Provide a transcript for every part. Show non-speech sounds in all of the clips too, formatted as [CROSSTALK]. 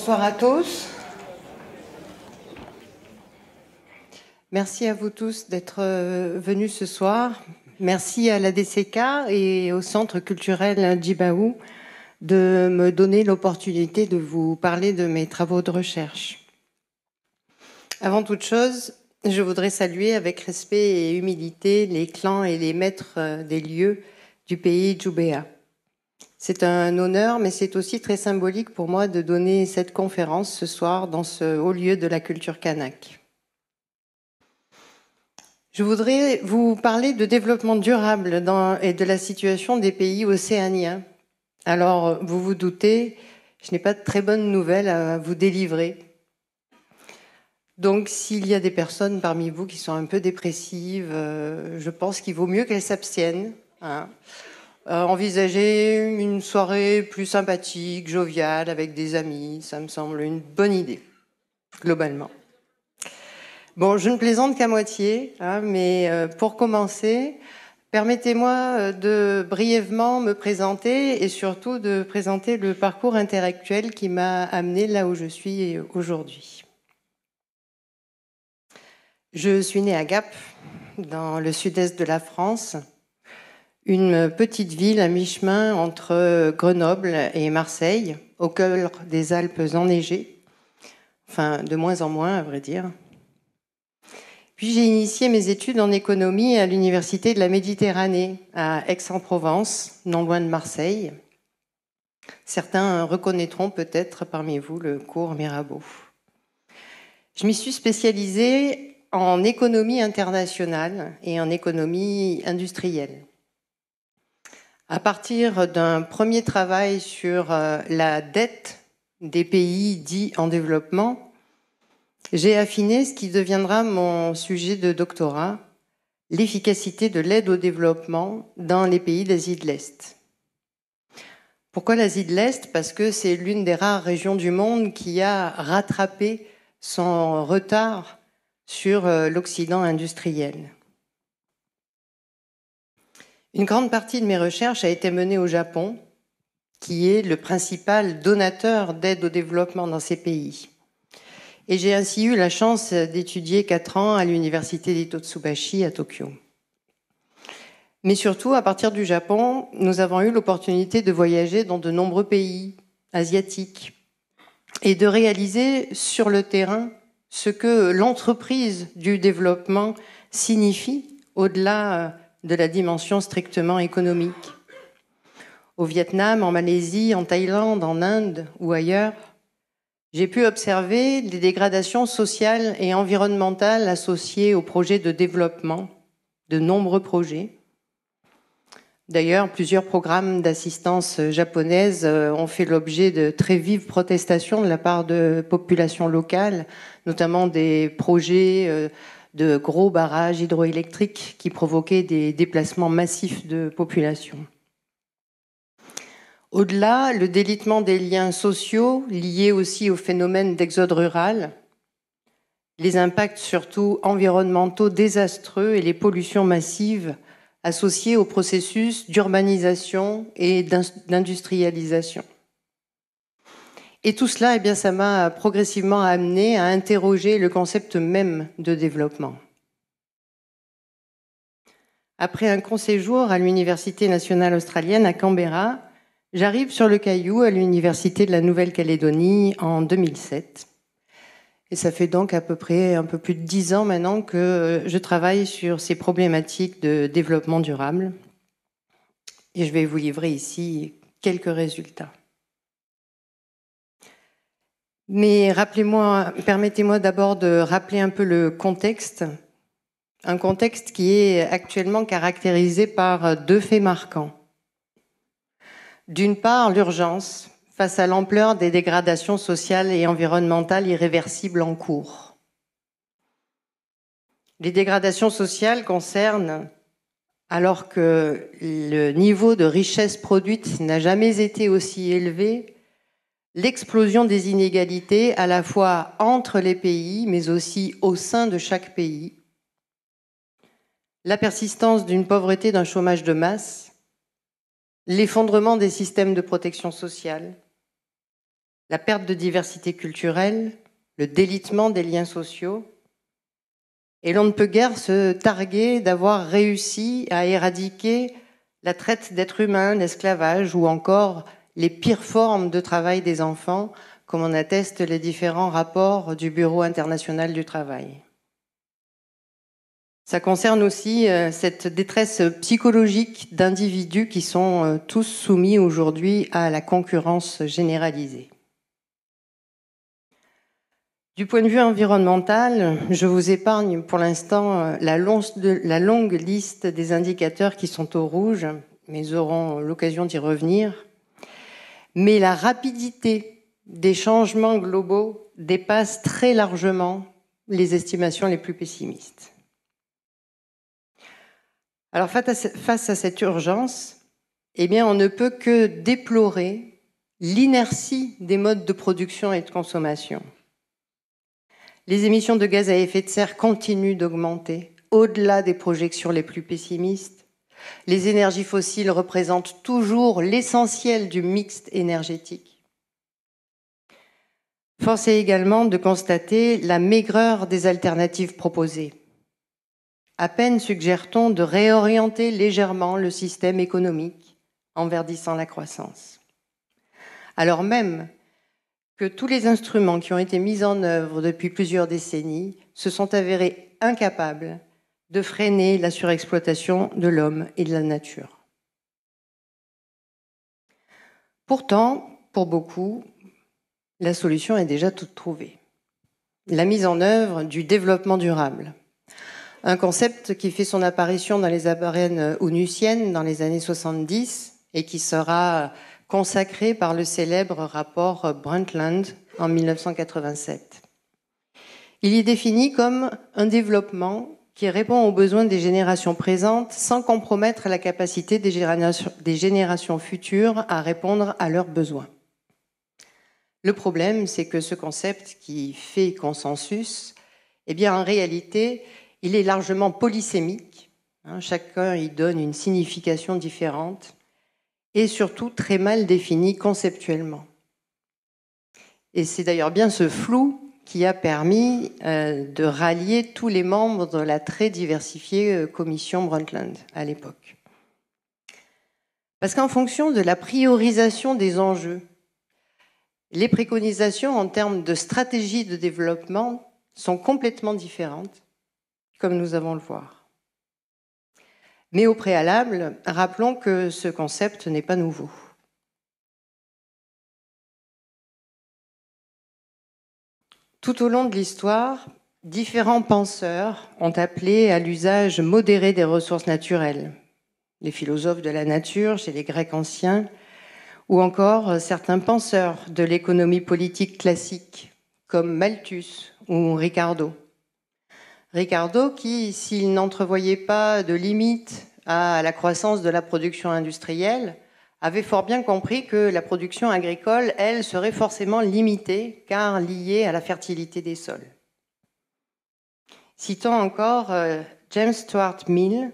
Bonsoir à tous. Merci à vous tous d'être euh, venus ce soir. Merci à la DCK et au Centre culturel Djibaou de me donner l'opportunité de vous parler de mes travaux de recherche. Avant toute chose, je voudrais saluer avec respect et humilité les clans et les maîtres euh, des lieux du pays Djoubéa. C'est un honneur, mais c'est aussi très symbolique pour moi de donner cette conférence ce soir dans ce haut lieu de la culture kanak. Je voudrais vous parler de développement durable et de la situation des pays océaniens. Alors, vous vous doutez, je n'ai pas de très bonnes nouvelles à vous délivrer. Donc, s'il y a des personnes parmi vous qui sont un peu dépressives, euh, je pense qu'il vaut mieux qu'elles s'abstiennent. Hein. Euh, envisager une soirée plus sympathique, joviale, avec des amis, ça me semble une bonne idée, globalement. Bon, je ne plaisante qu'à moitié, hein, mais euh, pour commencer, permettez-moi euh, de brièvement me présenter et surtout de présenter le parcours intellectuel qui m'a amené là où je suis aujourd'hui. Je suis née à Gap, dans le sud-est de la France une petite ville à mi-chemin entre Grenoble et Marseille, au cœur des Alpes enneigées, enfin de moins en moins à vrai dire. Puis j'ai initié mes études en économie à l'Université de la Méditerranée, à Aix-en-Provence, non loin de Marseille. Certains reconnaîtront peut-être parmi vous le cours Mirabeau. Je m'y suis spécialisée en économie internationale et en économie industrielle à partir d'un premier travail sur euh, la dette des pays dits en développement, j'ai affiné ce qui deviendra mon sujet de doctorat, l'efficacité de l'aide au développement dans les pays d'Asie de l'Est. Pourquoi l'Asie de l'Est Parce que c'est l'une des rares régions du monde qui a rattrapé son retard sur euh, l'Occident industriel. Une grande partie de mes recherches a été menée au Japon, qui est le principal donateur d'aide au développement dans ces pays. Et j'ai ainsi eu la chance d'étudier quatre ans à l'université Totsubashi, à Tokyo. Mais surtout, à partir du Japon, nous avons eu l'opportunité de voyager dans de nombreux pays asiatiques et de réaliser sur le terrain ce que l'entreprise du développement signifie au-delà euh, de la dimension strictement économique. Au Vietnam, en Malaisie, en Thaïlande, en Inde ou ailleurs, j'ai pu observer les dégradations sociales et environnementales associées aux projets de développement, de nombreux projets. D'ailleurs, plusieurs programmes d'assistance japonaise euh, ont fait l'objet de très vives protestations de la part de populations locales, notamment des projets euh, de gros barrages hydroélectriques qui provoquaient des déplacements massifs de population. Au-delà, le délitement des liens sociaux liés aussi au phénomène d'exode rural, les impacts surtout environnementaux désastreux et les pollutions massives associées au processus d'urbanisation et d'industrialisation. Et tout cela, eh bien, ça m'a progressivement amené à interroger le concept même de développement. Après un court séjour à l'Université nationale australienne à Canberra, j'arrive sur le Caillou à l'Université de la Nouvelle-Calédonie en 2007. Et ça fait donc à peu près un peu plus de dix ans maintenant que je travaille sur ces problématiques de développement durable. Et je vais vous livrer ici quelques résultats. Mais rappelez-moi, permettez-moi d'abord de rappeler un peu le contexte. Un contexte qui est actuellement caractérisé par deux faits marquants. D'une part, l'urgence face à l'ampleur des dégradations sociales et environnementales irréversibles en cours. Les dégradations sociales concernent, alors que le niveau de richesse produite n'a jamais été aussi élevé, l'explosion des inégalités à la fois entre les pays, mais aussi au sein de chaque pays, la persistance d'une pauvreté, d'un chômage de masse, l'effondrement des systèmes de protection sociale, la perte de diversité culturelle, le délitement des liens sociaux, et l'on ne peut guère se targuer d'avoir réussi à éradiquer la traite d'êtres humains, l'esclavage ou encore les pires formes de travail des enfants, comme en attestent les différents rapports du Bureau international du travail. Ça concerne aussi euh, cette détresse psychologique d'individus qui sont euh, tous soumis aujourd'hui à la concurrence généralisée. Du point de vue environnemental, je vous épargne pour l'instant euh, la, longue liste des indicateurs qui sont au rouge, mais auront l'occasion d'y revenir mais la rapidité des changements globaux dépasse très largement les estimations les plus pessimistes. Alors face à cette urgence, eh on ne peut que déplorer l'inertie des modes de production et de consommation. Les émissions de gaz à effet de serre continuent d'augmenter au-delà des projections les plus pessimistes les énergies fossiles représentent toujours l'essentiel du mixte énergétique. Force est également de constater la maigreur des alternatives proposées. À peine suggère-t-on de réorienter légèrement le système économique en verdissant la croissance. Alors même que tous les instruments qui ont été mis en œuvre depuis plusieurs décennies se sont avérés incapables de freiner la surexploitation de l'homme et de la nature. Pourtant, pour beaucoup, la solution est déjà toute trouvée. La mise en œuvre du développement durable. Un concept qui fait son apparition dans les arènes onusiennes dans les années 70 et qui sera consacré par le célèbre rapport Brundtland en 1987. Il est défini comme un développement qui répond aux besoins des générations présentes sans compromettre la capacité des générations, futures à répondre à leurs besoins. Le problème, c'est que ce concept qui fait consensus, eh bien, en réalité, il est largement polysémique. Hein. chacun y donne une signification différente et surtout très mal défini conceptuellement. Et c'est d'ailleurs bien ce flou qui a permis euh, de rallier tous les membres de la très diversifiée euh, commission Brundtland à l'époque. Parce qu'en fonction de la priorisation des enjeux, les préconisations en termes de stratégie de développement sont complètement différentes, comme nous avons le voir. Mais au préalable, rappelons que ce concept n'est pas nouveau. Tout au long de l'histoire, différents penseurs ont appelé à l'usage modéré des ressources naturelles. Les philosophes de la nature chez les Grecs anciens, ou encore certains penseurs de l'économie politique classique, comme Malthus ou Ricardo. Ricardo qui, s'il n'entrevoyait pas de limite à la croissance de la production industrielle, avait fort bien compris que la production agricole, elle, serait forcément limitée, car liée à la fertilité des sols. Citons encore euh, James Stuart Mill,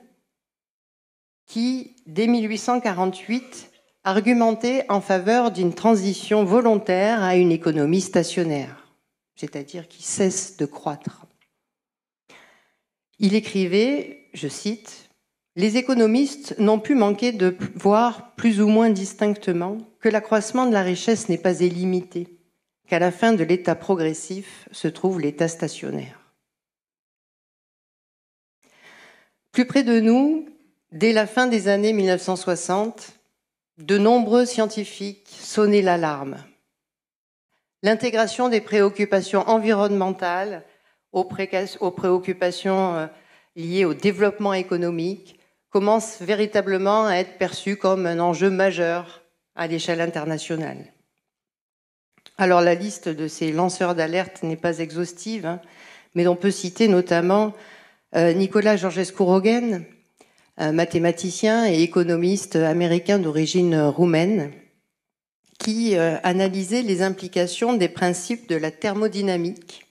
qui, dès 1848, argumentait en faveur d'une transition volontaire à une économie stationnaire, c'est-à-dire qui cesse de croître. Il écrivait, je cite, les économistes n'ont pu manquer de voir plus ou moins distinctement que l'accroissement de la richesse n'est pas illimité, qu'à la fin de l'état progressif se trouve l'état stationnaire. Plus près de nous, dès la fin des années 1960, de nombreux scientifiques sonnaient l'alarme. L'intégration des préoccupations environnementales aux, préoccupations euh, liées au développement économique commence véritablement à être perçu comme un enjeu majeur à l'échelle internationale. Alors la liste de ces lanceurs d'alerte n'est pas exhaustive, hein, mais on peut citer notamment euh, Nicolas Georgescu-Rogen, mathématicien et économiste américain d'origine roumaine, qui euh, analysait les implications des principes de la thermodynamique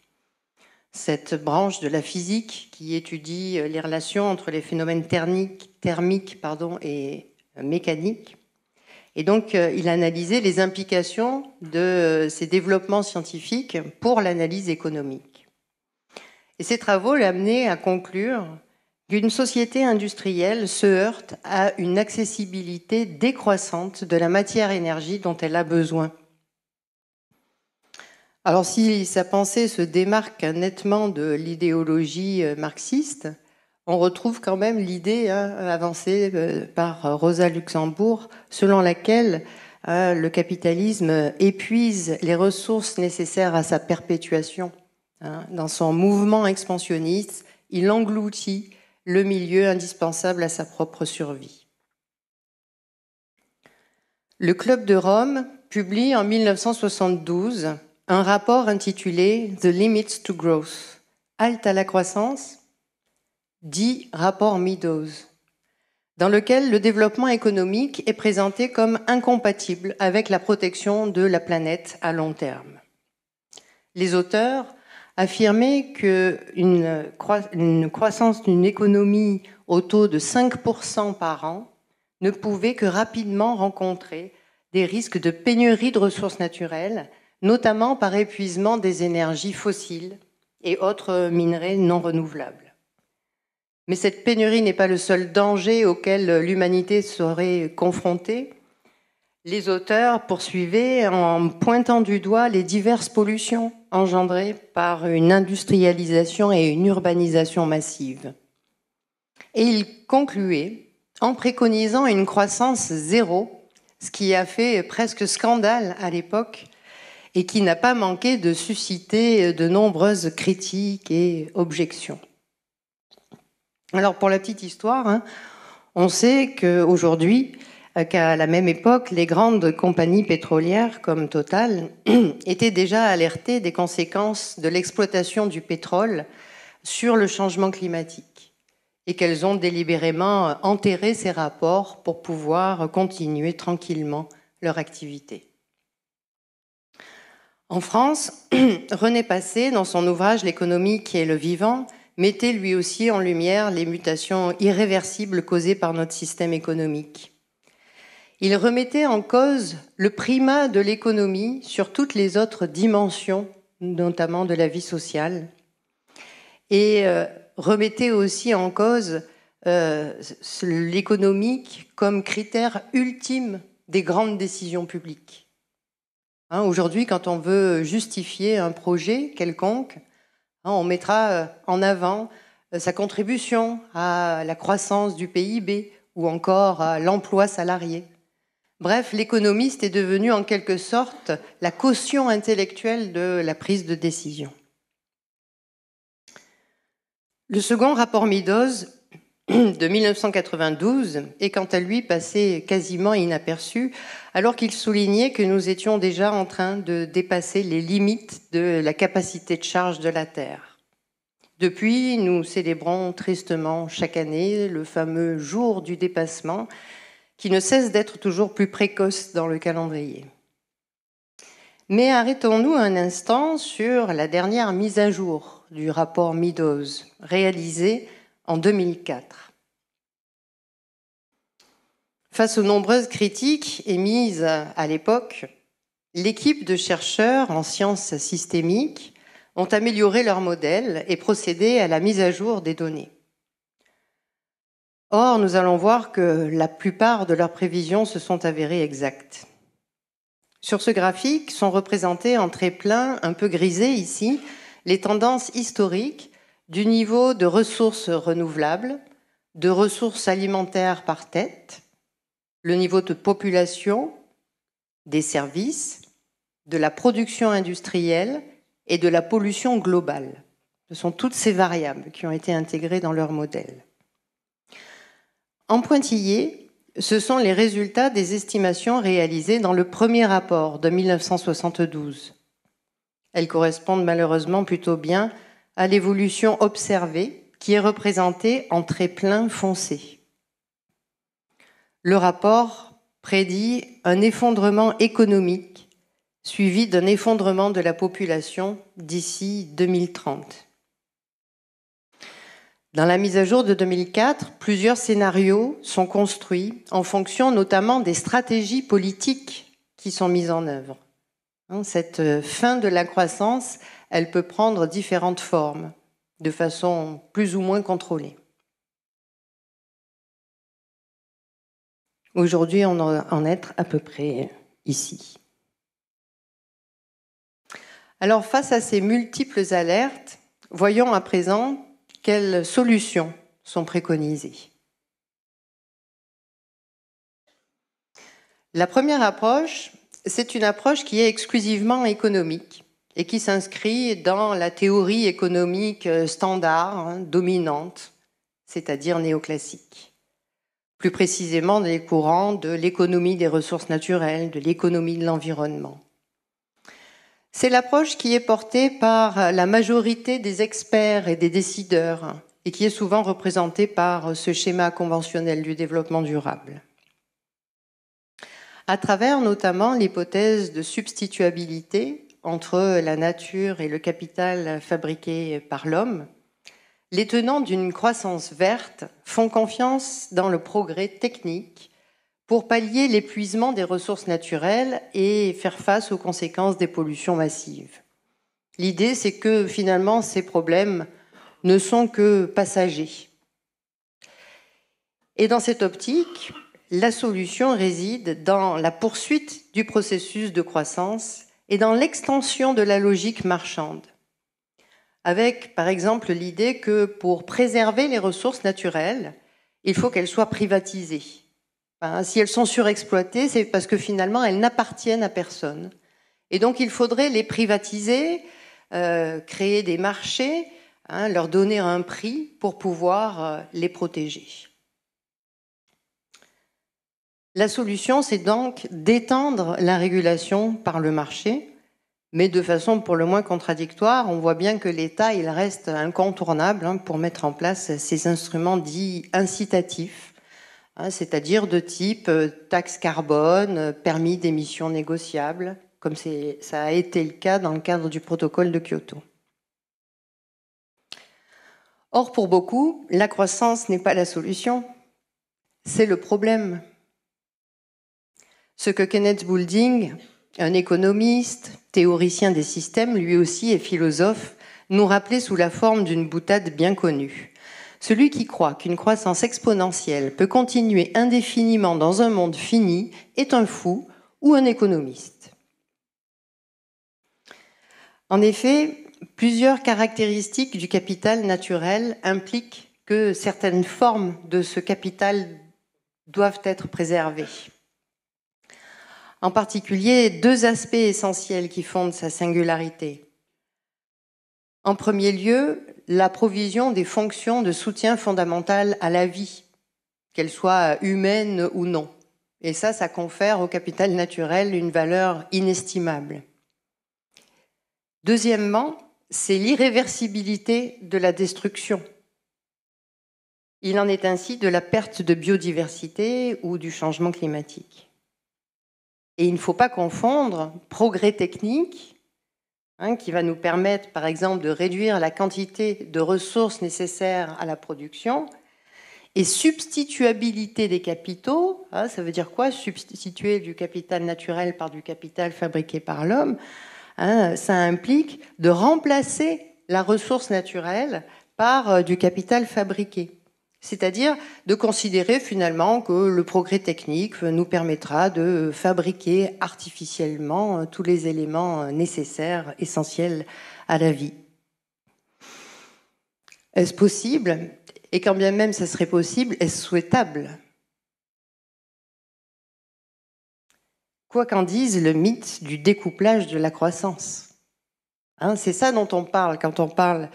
cette branche de la physique qui étudie euh, les relations entre les phénomènes thermiques, et euh, mécaniques. Et donc, euh, il a analysé les implications de ces développements scientifiques pour l'analyse économique. Et ces travaux amené à conclure qu'une société industrielle se heurte à une accessibilité décroissante de la matière-énergie dont elle a besoin alors si sa pensée se démarque nettement de l'idéologie euh, marxiste, on retrouve quand même l'idée hein, avancée euh, par Rosa Luxembourg selon laquelle euh, le capitalisme épuise les ressources nécessaires à sa perpétuation. Hein. Dans son mouvement expansionniste, il engloutit le milieu indispensable à sa propre survie. Le Club de Rome publie en 1972 un rapport intitulé The Limits to Growth, halte à la croissance, dit rapport Meadows, dans lequel le développement économique est présenté comme incompatible avec la protection de la planète à long terme. Les auteurs affirmaient qu'une une croissance d'une économie au taux de 5% par an ne pouvait que rapidement rencontrer des risques de pénurie de ressources naturelles notamment par épuisement des énergies fossiles et autres minerais non renouvelables. Mais cette pénurie n'est pas le seul danger auquel l'humanité serait confrontée. Les auteurs poursuivaient en pointant du doigt les diverses pollutions engendrées par une industrialisation et une urbanisation massive. Et ils concluaient en préconisant une croissance zéro, ce qui a fait presque scandale à l'époque et qui n'a pas manqué de susciter euh, de nombreuses critiques et objections. Alors pour la petite histoire, hein, on sait qu'aujourd'hui, euh, qu'à la même époque, les grandes compagnies pétrolières comme Total [CLEARS THROAT] étaient déjà alertées des conséquences de l'exploitation du pétrole sur le changement climatique et qu'elles ont délibérément euh, enterré ces rapports pour pouvoir continuer tranquillement leur activité. En France, [CLEARS THROAT] René Passé, dans son ouvrage L'économie qui est le vivant, mettait lui aussi en lumière les mutations irréversibles causées par notre système économique. Il remettait en cause le primat de l'économie sur toutes les autres dimensions, notamment de la vie sociale, et euh, remettait aussi en cause euh, l'économique comme critère ultime des grandes décisions publiques. Hein, aujourd'hui, quand on veut justifier un projet quelconque, hein, on mettra euh, en avant euh, sa contribution à la croissance du PIB ou encore à l'emploi salarié. Bref, l'économiste est devenu en quelque sorte la caution intellectuelle de la prise de décision. Le second rapport Midos [CLEARS THROAT] de 1992 est quant à lui passé quasiment inaperçu, alors qu'il soulignait que nous étions déjà en train de dépasser les limites de la capacité de charge de la Terre. Depuis, nous célébrons tristement chaque année le fameux jour du dépassement, qui ne cesse d'être toujours plus précoce dans le calendrier. Mais arrêtons-nous un instant sur la dernière mise à jour du rapport Meadows, réalisé en 2004. Face aux nombreuses critiques émises à l'époque, l'équipe de chercheurs en sciences systémiques ont amélioré leur modèle et procédé à la mise à jour des données. Or, nous allons voir que la plupart de leurs prévisions se sont avérées exactes. Sur ce graphique sont représentées en très plein, un peu grisé ici, les tendances historiques du niveau de ressources renouvelables, de ressources alimentaires par tête, le niveau de population, des services, de la production industrielle et de la pollution globale. Ce sont toutes ces variables qui ont été intégrées dans leur modèle. En pointillé, ce sont les résultats des estimations réalisées dans le premier rapport de 1972. Elles correspondent malheureusement plutôt bien à l'évolution observée qui est représentée en trait plein foncé. Le rapport prédit un effondrement économique suivi d'un effondrement de la population d'ici 2030. Dans la mise à jour de 2004, plusieurs scénarios sont construits en fonction notamment des stratégies politiques qui sont mises en œuvre. Hein, cette euh, fin de la croissance elle peut prendre différentes formes, de façon plus ou moins contrôlée. Aujourd'hui, on en est à peu près ici. Alors face à ces multiples alertes, voyons à présent quelles solutions sont préconisées. La première approche, c'est une approche qui est exclusivement économique et qui s'inscrit dans la théorie économique euh, standard, hein, dominante, c'est-à-dire néoclassique. Plus précisément dans les courants de l'économie des ressources naturelles, de l'économie de l'environnement. C'est l'approche qui est portée par la majorité des experts et des décideurs et qui est souvent représentée par ce schéma conventionnel du développement durable. À travers notamment l'hypothèse de substituabilité, entre la nature et le capital fabriqué par l'homme, les tenants d'une croissance verte font confiance dans le progrès technique pour pallier l'épuisement des ressources naturelles et faire face aux conséquences des pollutions massives. L'idée, c'est que finalement, ces problèmes ne sont que passagers. Et dans cette optique, la solution réside dans la poursuite du processus de croissance et dans l'extension de la logique marchande. Avec, par exemple, l'idée que pour préserver les ressources naturelles, il faut qu'elles soient privatisées. si elles sont surexploitées, c'est parce que finalement, elles n'appartiennent à personne. Et donc, il faudrait les privatiser, euh, créer des marchés, hein, leur donner un prix pour pouvoir euh, les protéger. La solution, c'est donc d'étendre la régulation par le marché, mais de façon pour le moins contradictoire. On voit bien que l'État, il reste incontournable hein, pour mettre en place ces instruments dits incitatifs, hein, c'est-à-dire de type euh, taxe carbone, euh, permis d'émission négociable, comme ça a été le cas dans le cadre du protocole de Kyoto. Or, pour beaucoup, la croissance n'est pas la solution, c'est le problème. Ce que Kenneth Boulding, un économiste, théoricien des systèmes, lui aussi est philosophe, nous rappelait sous la forme d'une boutade bien connue. Celui qui croit qu'une croissance exponentielle peut continuer indéfiniment dans un monde fini est un fou ou un économiste. En effet, plusieurs caractéristiques du capital naturel impliquent que certaines formes de ce capital doivent être préservées en particulier deux aspects essentiels qui fondent sa singularité. En premier lieu, la provision des fonctions de soutien fondamental à la vie, qu'elles soient humaines ou non. Et ça, ça confère au capital naturel une valeur inestimable. Deuxièmement, c'est l'irréversibilité de la destruction. Il en est ainsi de la perte de biodiversité ou du changement climatique. Et il ne faut pas confondre progrès technique, hein, qui va nous permettre, par exemple, de réduire la quantité de ressources nécessaires à la production, et substituabilité des capitaux. Hein, ça veut dire quoi Substituer du capital naturel par du capital fabriqué par l'homme. Hein, ça implique de remplacer la ressource naturelle par euh, du capital fabriqué. C'est-à-dire de considérer finalement que le progrès technique nous permettra de fabriquer artificiellement euh, tous les éléments euh, nécessaires, essentiels à la vie. Est-ce possible Et quand bien même ça serait possible, est-ce souhaitable Quoi qu'en dise le mythe du découplage de la croissance. Hein, c'est ça dont on parle quand on parle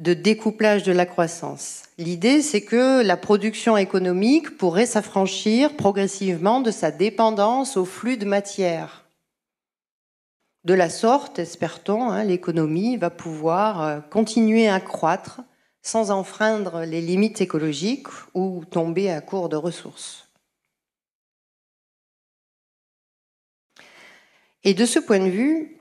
de découplage de la croissance. L'idée, c'est que la production économique pourrait s'affranchir progressivement de sa dépendance au flux de matière. De la sorte, espère-t-on, hein, l'économie va pouvoir euh, continuer à croître sans enfreindre les limites écologiques ou tomber à court de ressources. Et de ce point de vue,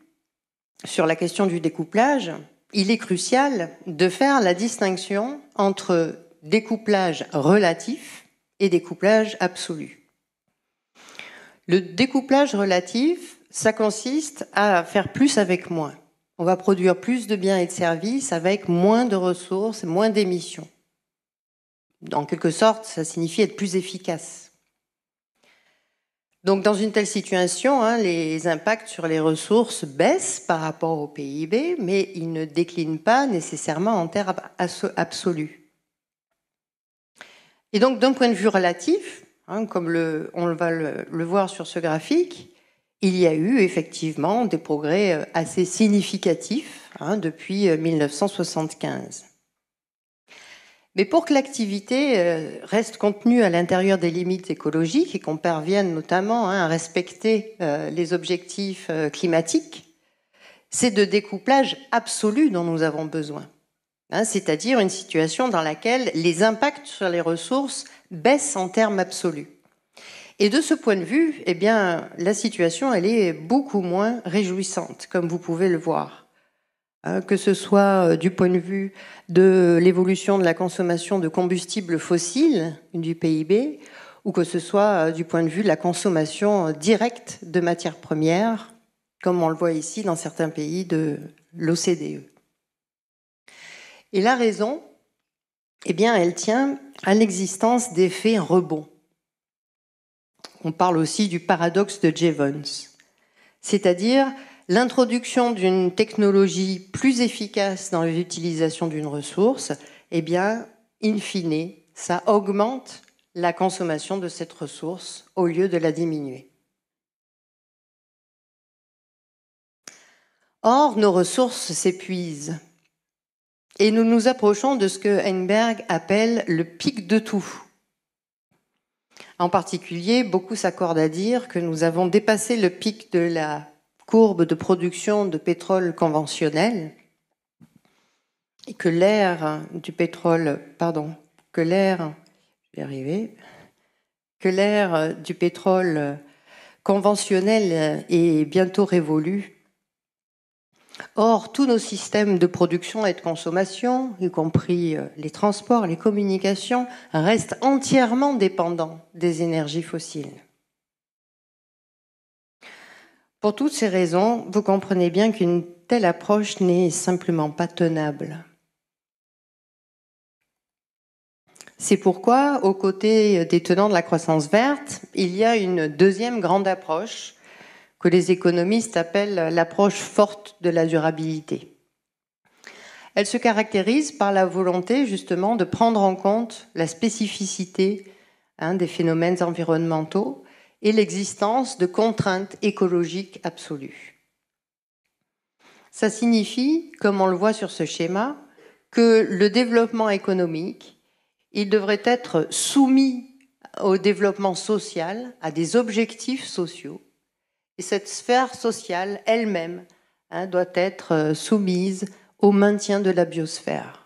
sur la question du découplage, il est crucial de faire la distinction entre découplage relatif et découplage absolu. Le découplage relatif, ça consiste à faire plus avec moins. On va produire plus de biens et de services avec moins de ressources, moins d'émissions. En quelque sorte, ça signifie être plus efficace. Donc dans une telle situation, hein, les impacts sur les ressources baissent par rapport au PIB, mais ils ne déclinent pas nécessairement en termes absolus. Et donc d'un point de vue relatif, hein, comme on va le, voir sur ce graphique, il y a eu effectivement des progrès euh, assez significatifs hein, depuis 1975. Euh, mais pour que l'activité euh, reste contenue à l'intérieur des limites écologiques et qu'on parvienne notamment hein, à respecter euh, les objectifs euh, climatiques, c'est de découplage absolu dont nous avons besoin. Hein, c'est-à-dire une situation dans laquelle les impacts sur les ressources baissent en termes absolus. Et de ce point de vue, eh bien, la situation, elle est beaucoup moins réjouissante, comme vous pouvez le voir. Hein, que ce soit euh, du point de vue de l'évolution de la consommation de combustibles fossiles du PIB, ou que ce soit euh, du point de vue de la consommation euh, directe de matières premières, comme on le voit ici dans certains pays de l'OCDE. Et la raison, eh bien, elle tient à l'existence d'effets rebonds. On parle aussi du paradoxe de Jevons, c'est-à-dire l'introduction d'une technologie plus efficace dans l'utilisation d'une ressource, eh bien, in fine, ça augmente la consommation de cette ressource au lieu de la diminuer. Or, nos ressources s'épuisent et nous nous approchons de ce que Heinberg appelle le pic de tout. En particulier, beaucoup s'accordent à dire que nous avons dépassé le pic de la courbe de production de pétrole conventionnel et que l'ère du pétrole, pardon, que l'ère, que l'ère du pétrole conventionnel est bientôt révolue. Or, tous nos systèmes de production et de consommation, y compris euh, les transports, les communications, restent entièrement dépendants des énergies fossiles. Pour toutes ces raisons, vous comprenez bien qu'une telle approche n'est simplement pas tenable. C'est pourquoi, aux côtés des tenants de la croissance verte, il y a une deuxième grande approche que les économistes appellent l'approche forte de la durabilité. Elle se caractérise par la volonté justement de prendre en compte la spécificité hein, des phénomènes environnementaux et l'existence de contraintes écologiques absolues. Ça signifie, comme on le voit sur ce schéma, que le développement économique, il devrait être soumis au développement social, à des objectifs sociaux. Et cette sphère sociale elle-même hein, doit être euh, soumise au maintien de la biosphère.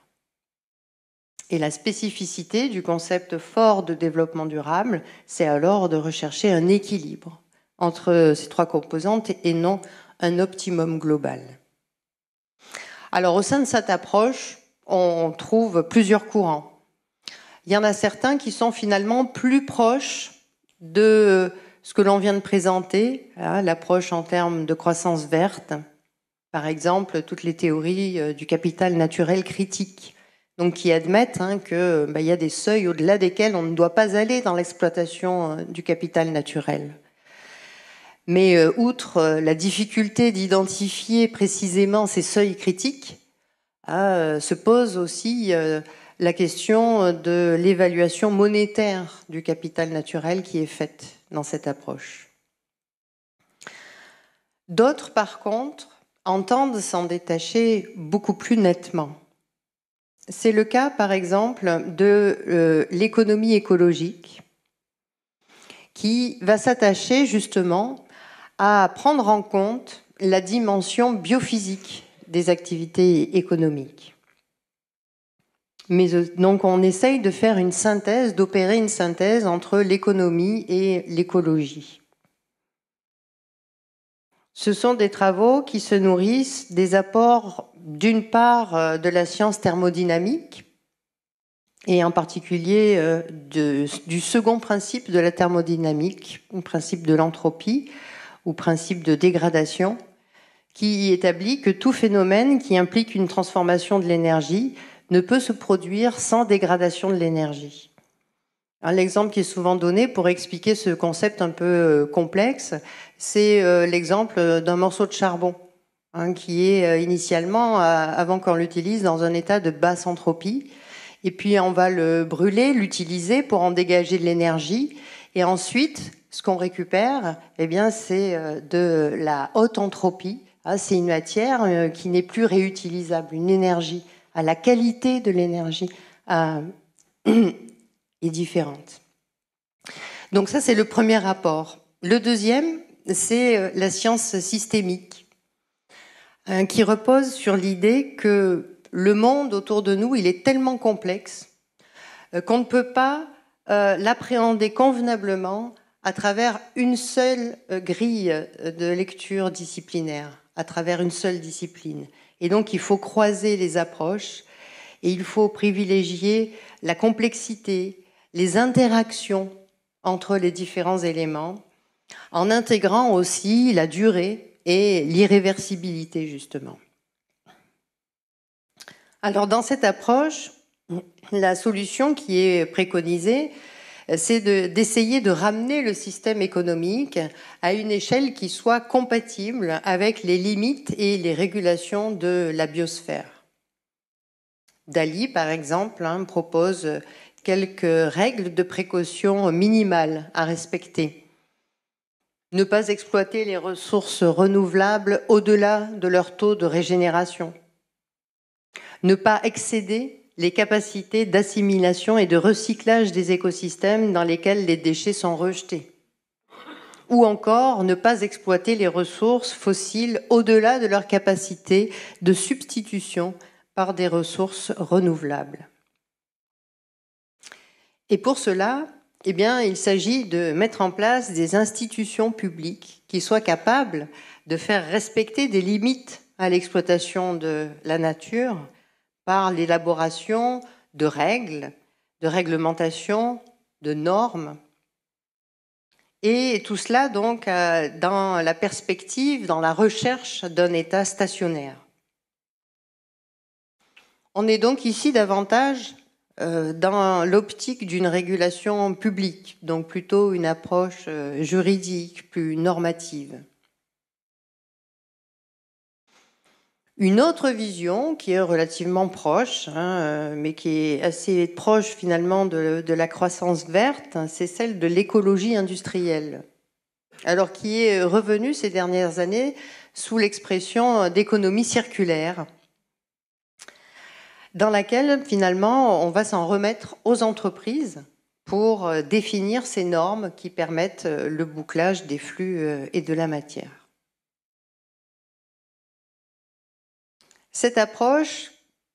Et la spécificité du concept fort de développement durable, c'est alors de rechercher un équilibre entre ces trois composantes et non un optimum global. Alors au sein de cette approche, on trouve plusieurs courants. Il y en a certains qui sont finalement plus proches de ce que l'on vient de présenter, hein, l'approche en termes de croissance verte, par exemple toutes les théories euh, du capital naturel critique donc qui admettent hein, qu'il bah, y a des seuils au-delà desquels on ne doit pas aller dans l'exploitation euh, du capital naturel. Mais euh, outre euh, la difficulté d'identifier précisément ces seuils critiques, ah, se pose aussi la question de l'évaluation monétaire du capital naturel qui est faite dans cette approche. D'autres, par contre, entendent s'en détacher beaucoup plus nettement. C'est le cas, par exemple, de euh, l'économie écologique, qui va s'attacher justement à prendre en compte la dimension biophysique des activités économiques. Mais euh, donc on essaye de faire une synthèse, d'opérer une synthèse entre l'économie et l'écologie. Ce sont des travaux qui se nourrissent des apports d'une part euh, de la science thermodynamique et en particulier euh, du second principe de la thermodynamique, le principe de l'entropie ou principe de dégradation, qui établit que tout phénomène qui implique une transformation de l'énergie ne peut se produire sans dégradation de l'énergie. L'exemple qui est souvent donné pour expliquer ce concept un peu euh, complexe, c'est euh, l'exemple euh, d'un morceau de charbon hein, qui est euh, initialement, avant qu'on l'utilise, dans un état de basse entropie. Et puis on va le brûler, l'utiliser pour en dégager de l'énergie. Et ensuite, ce qu'on récupère, eh bien, c'est de la haute entropie. Hein, c'est une matière qui n'est plus réutilisable, une énergie. À la qualité de l'énergie [CLEARS THROAT] est différente. Donc ça, c'est le premier rapport. Le deuxième, c'est euh, la science systémique, hein, qui repose sur l'idée que le monde autour de nous, il est tellement complexe euh, qu'on ne peut pas euh, l'appréhender convenablement à travers une seule grille de lecture disciplinaire, à travers une seule discipline. Et donc, il faut croiser les approches et il faut privilégier la complexité, les interactions entre les différents éléments en intégrant aussi la durée et l'irréversibilité, justement. Alors, dans cette approche, la solution qui est préconisée, c'est d'essayer de, ramener le système économique à une échelle qui soit compatible avec les limites et les régulations de la biosphère. Dali, par exemple, hein, propose quelques règles de précaution minimales à respecter ne pas exploiter les ressources renouvelables au-delà de leur taux de régénération, ne pas excéder les capacités d'assimilation et de recyclage des écosystèmes dans lesquels les déchets sont rejetés, ou encore ne pas exploiter les ressources fossiles au-delà de leur capacité de substitution par des ressources renouvelables. Et pour cela, eh bien, il s'agit de mettre en place des institutions publiques qui soient capables de faire respecter des limites à l'exploitation de la nature par l'élaboration de règles, de réglementations, de normes. Et tout cela donc euh, dans la perspective, dans la recherche d'un état stationnaire. On est donc ici davantage euh, dans l'optique d'une régulation publique, donc plutôt une approche euh, juridique, plus normative. Une autre vision qui est relativement proche, hein, euh, mais qui est assez proche finalement de, de la croissance verte, c'est celle de l'écologie industrielle. Alors qui est revenue ces dernières années sous l'expression d'économie circulaire dans laquelle finalement on va s'en remettre aux entreprises pour euh, définir ces normes qui permettent euh, le bouclage des flux euh, et de la matière. Cette approche,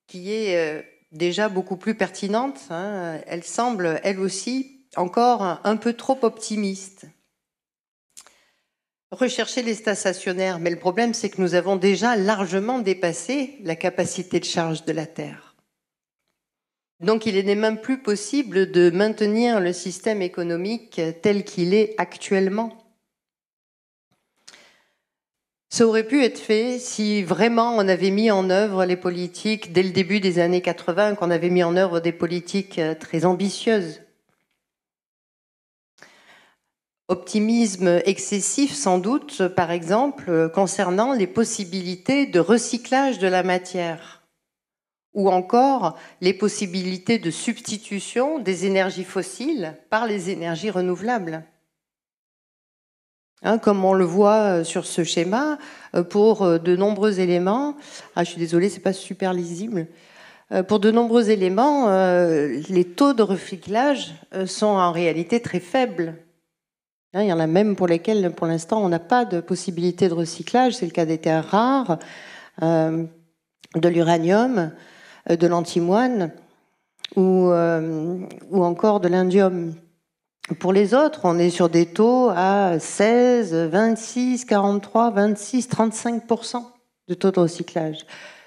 qui est déjà beaucoup plus pertinente, hein, elle semble elle aussi encore un peu trop optimiste. Rechercher les stades stationnaires, mais le problème c'est que nous avons déjà largement dépassé la capacité de charge de la Terre. Donc il n'est même plus possible de maintenir le système économique tel qu'il est actuellement. Ça aurait pu être fait si vraiment on avait mis en œuvre les politiques dès le début des années 80, qu'on avait mis en œuvre des politiques euh, très ambitieuses. Optimisme excessif sans doute, par exemple, euh, concernant les possibilités de recyclage de la matière ou encore les possibilités de substitution des énergies fossiles par les énergies renouvelables. Hein, comme on le voit euh, sur ce schéma, euh, euh, ah, pour de nombreux éléments, je suis désolée, n'est pas super lisible. Pour de nombreux éléments, les taux de recyclage sont en réalité très faibles. Hein, il y en a même pour lesquels, pour l'instant, on n'a pas de possibilité de recyclage. C'est le cas des terres rares, de l'uranium. Euh, de l'antimoine euh, ou, encore de l'indium. Pour les autres, on est sur des taux à 16, 26, 43, 26, 35 de taux de recyclage.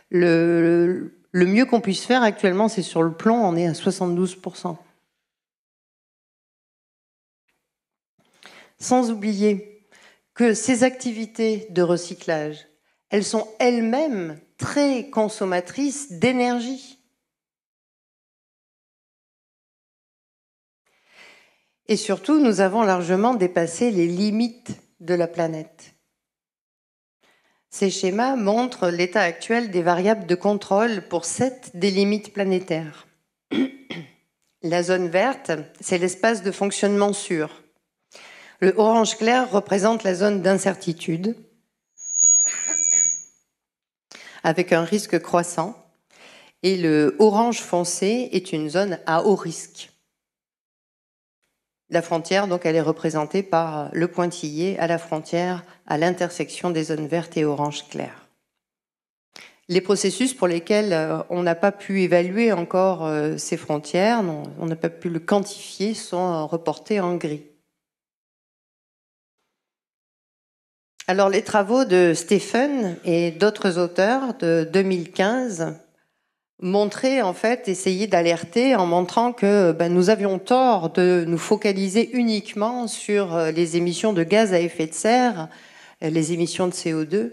Le, mieux qu'on puisse faire actuellement, c'est sur le plomb, on est à 72 Sans oublier que ces activités de recyclage, elles sont elles-mêmes très consommatrice d'énergie. Et surtout, nous avons largement dépassé les limites de la planète. Ces schémas montrent l'état actuel des variables de contrôle pour sept des limites planétaires. [CLEARS THROAT] La zone verte, c'est l'espace de fonctionnement sûr. Le orange clair représente la zone d'incertitude avec un risque croissant. Et le orange foncé est une zone à haut risque. La frontière, donc, elle est représentée par le pointillé à la frontière, à l'intersection des zones vertes et orange claires. Les processus pour lesquels euh, on n'a pas pu évaluer encore euh, ces frontières, on n'a pas pu le quantifier, sont euh, reportés en gris. Alors les travaux de Stephen et d'autres auteurs de 2015 montraient en fait, essayaient d'alerter en montrant que ben, nous avions tort de nous focaliser uniquement sur euh, les émissions de gaz à effet de serre, euh, les émissions de CO2,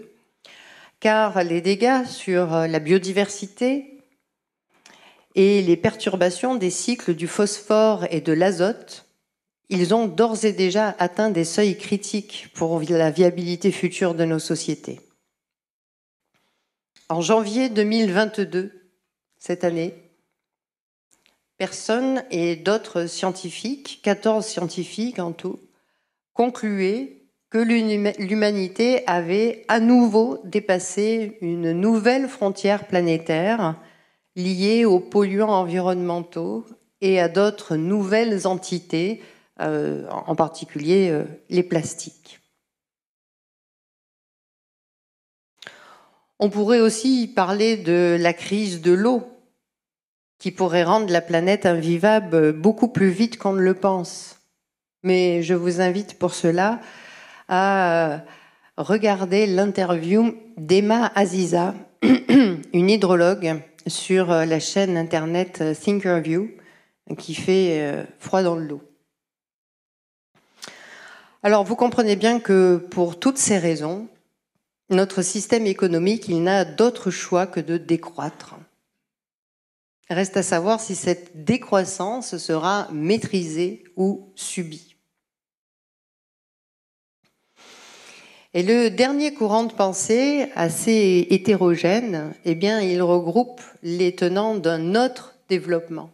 car les dégâts sur euh, la biodiversité et les perturbations des cycles du phosphore et de l'azote ils ont d'ores et déjà atteint des seuils critiques pour la viabilité future de nos sociétés. En janvier 2022, cette année, personne et d'autres scientifiques, 14 scientifiques en tout, concluaient que l'humanité avait à nouveau dépassé une nouvelle frontière planétaire liée aux polluants environnementaux et à d'autres nouvelles entités euh, en particulier euh, les plastiques. On pourrait aussi parler de la crise de l'eau, qui pourrait rendre la planète invivable beaucoup plus vite qu'on ne le pense. Mais je vous invite pour cela à euh, regarder l'interview d'Emma Aziza, [CLEARS THROAT] une hydrologue sur la chaîne internet Thinkerview, qui fait froid dans le dos. Alors vous comprenez bien que pour toutes ces raisons, notre système économique, il n'a d'autre choix que de décroître. Reste à savoir si cette décroissance sera maîtrisée ou subie. Et le dernier courant de pensée, assez hétérogène, eh bien, il regroupe les tenants d'un autre développement.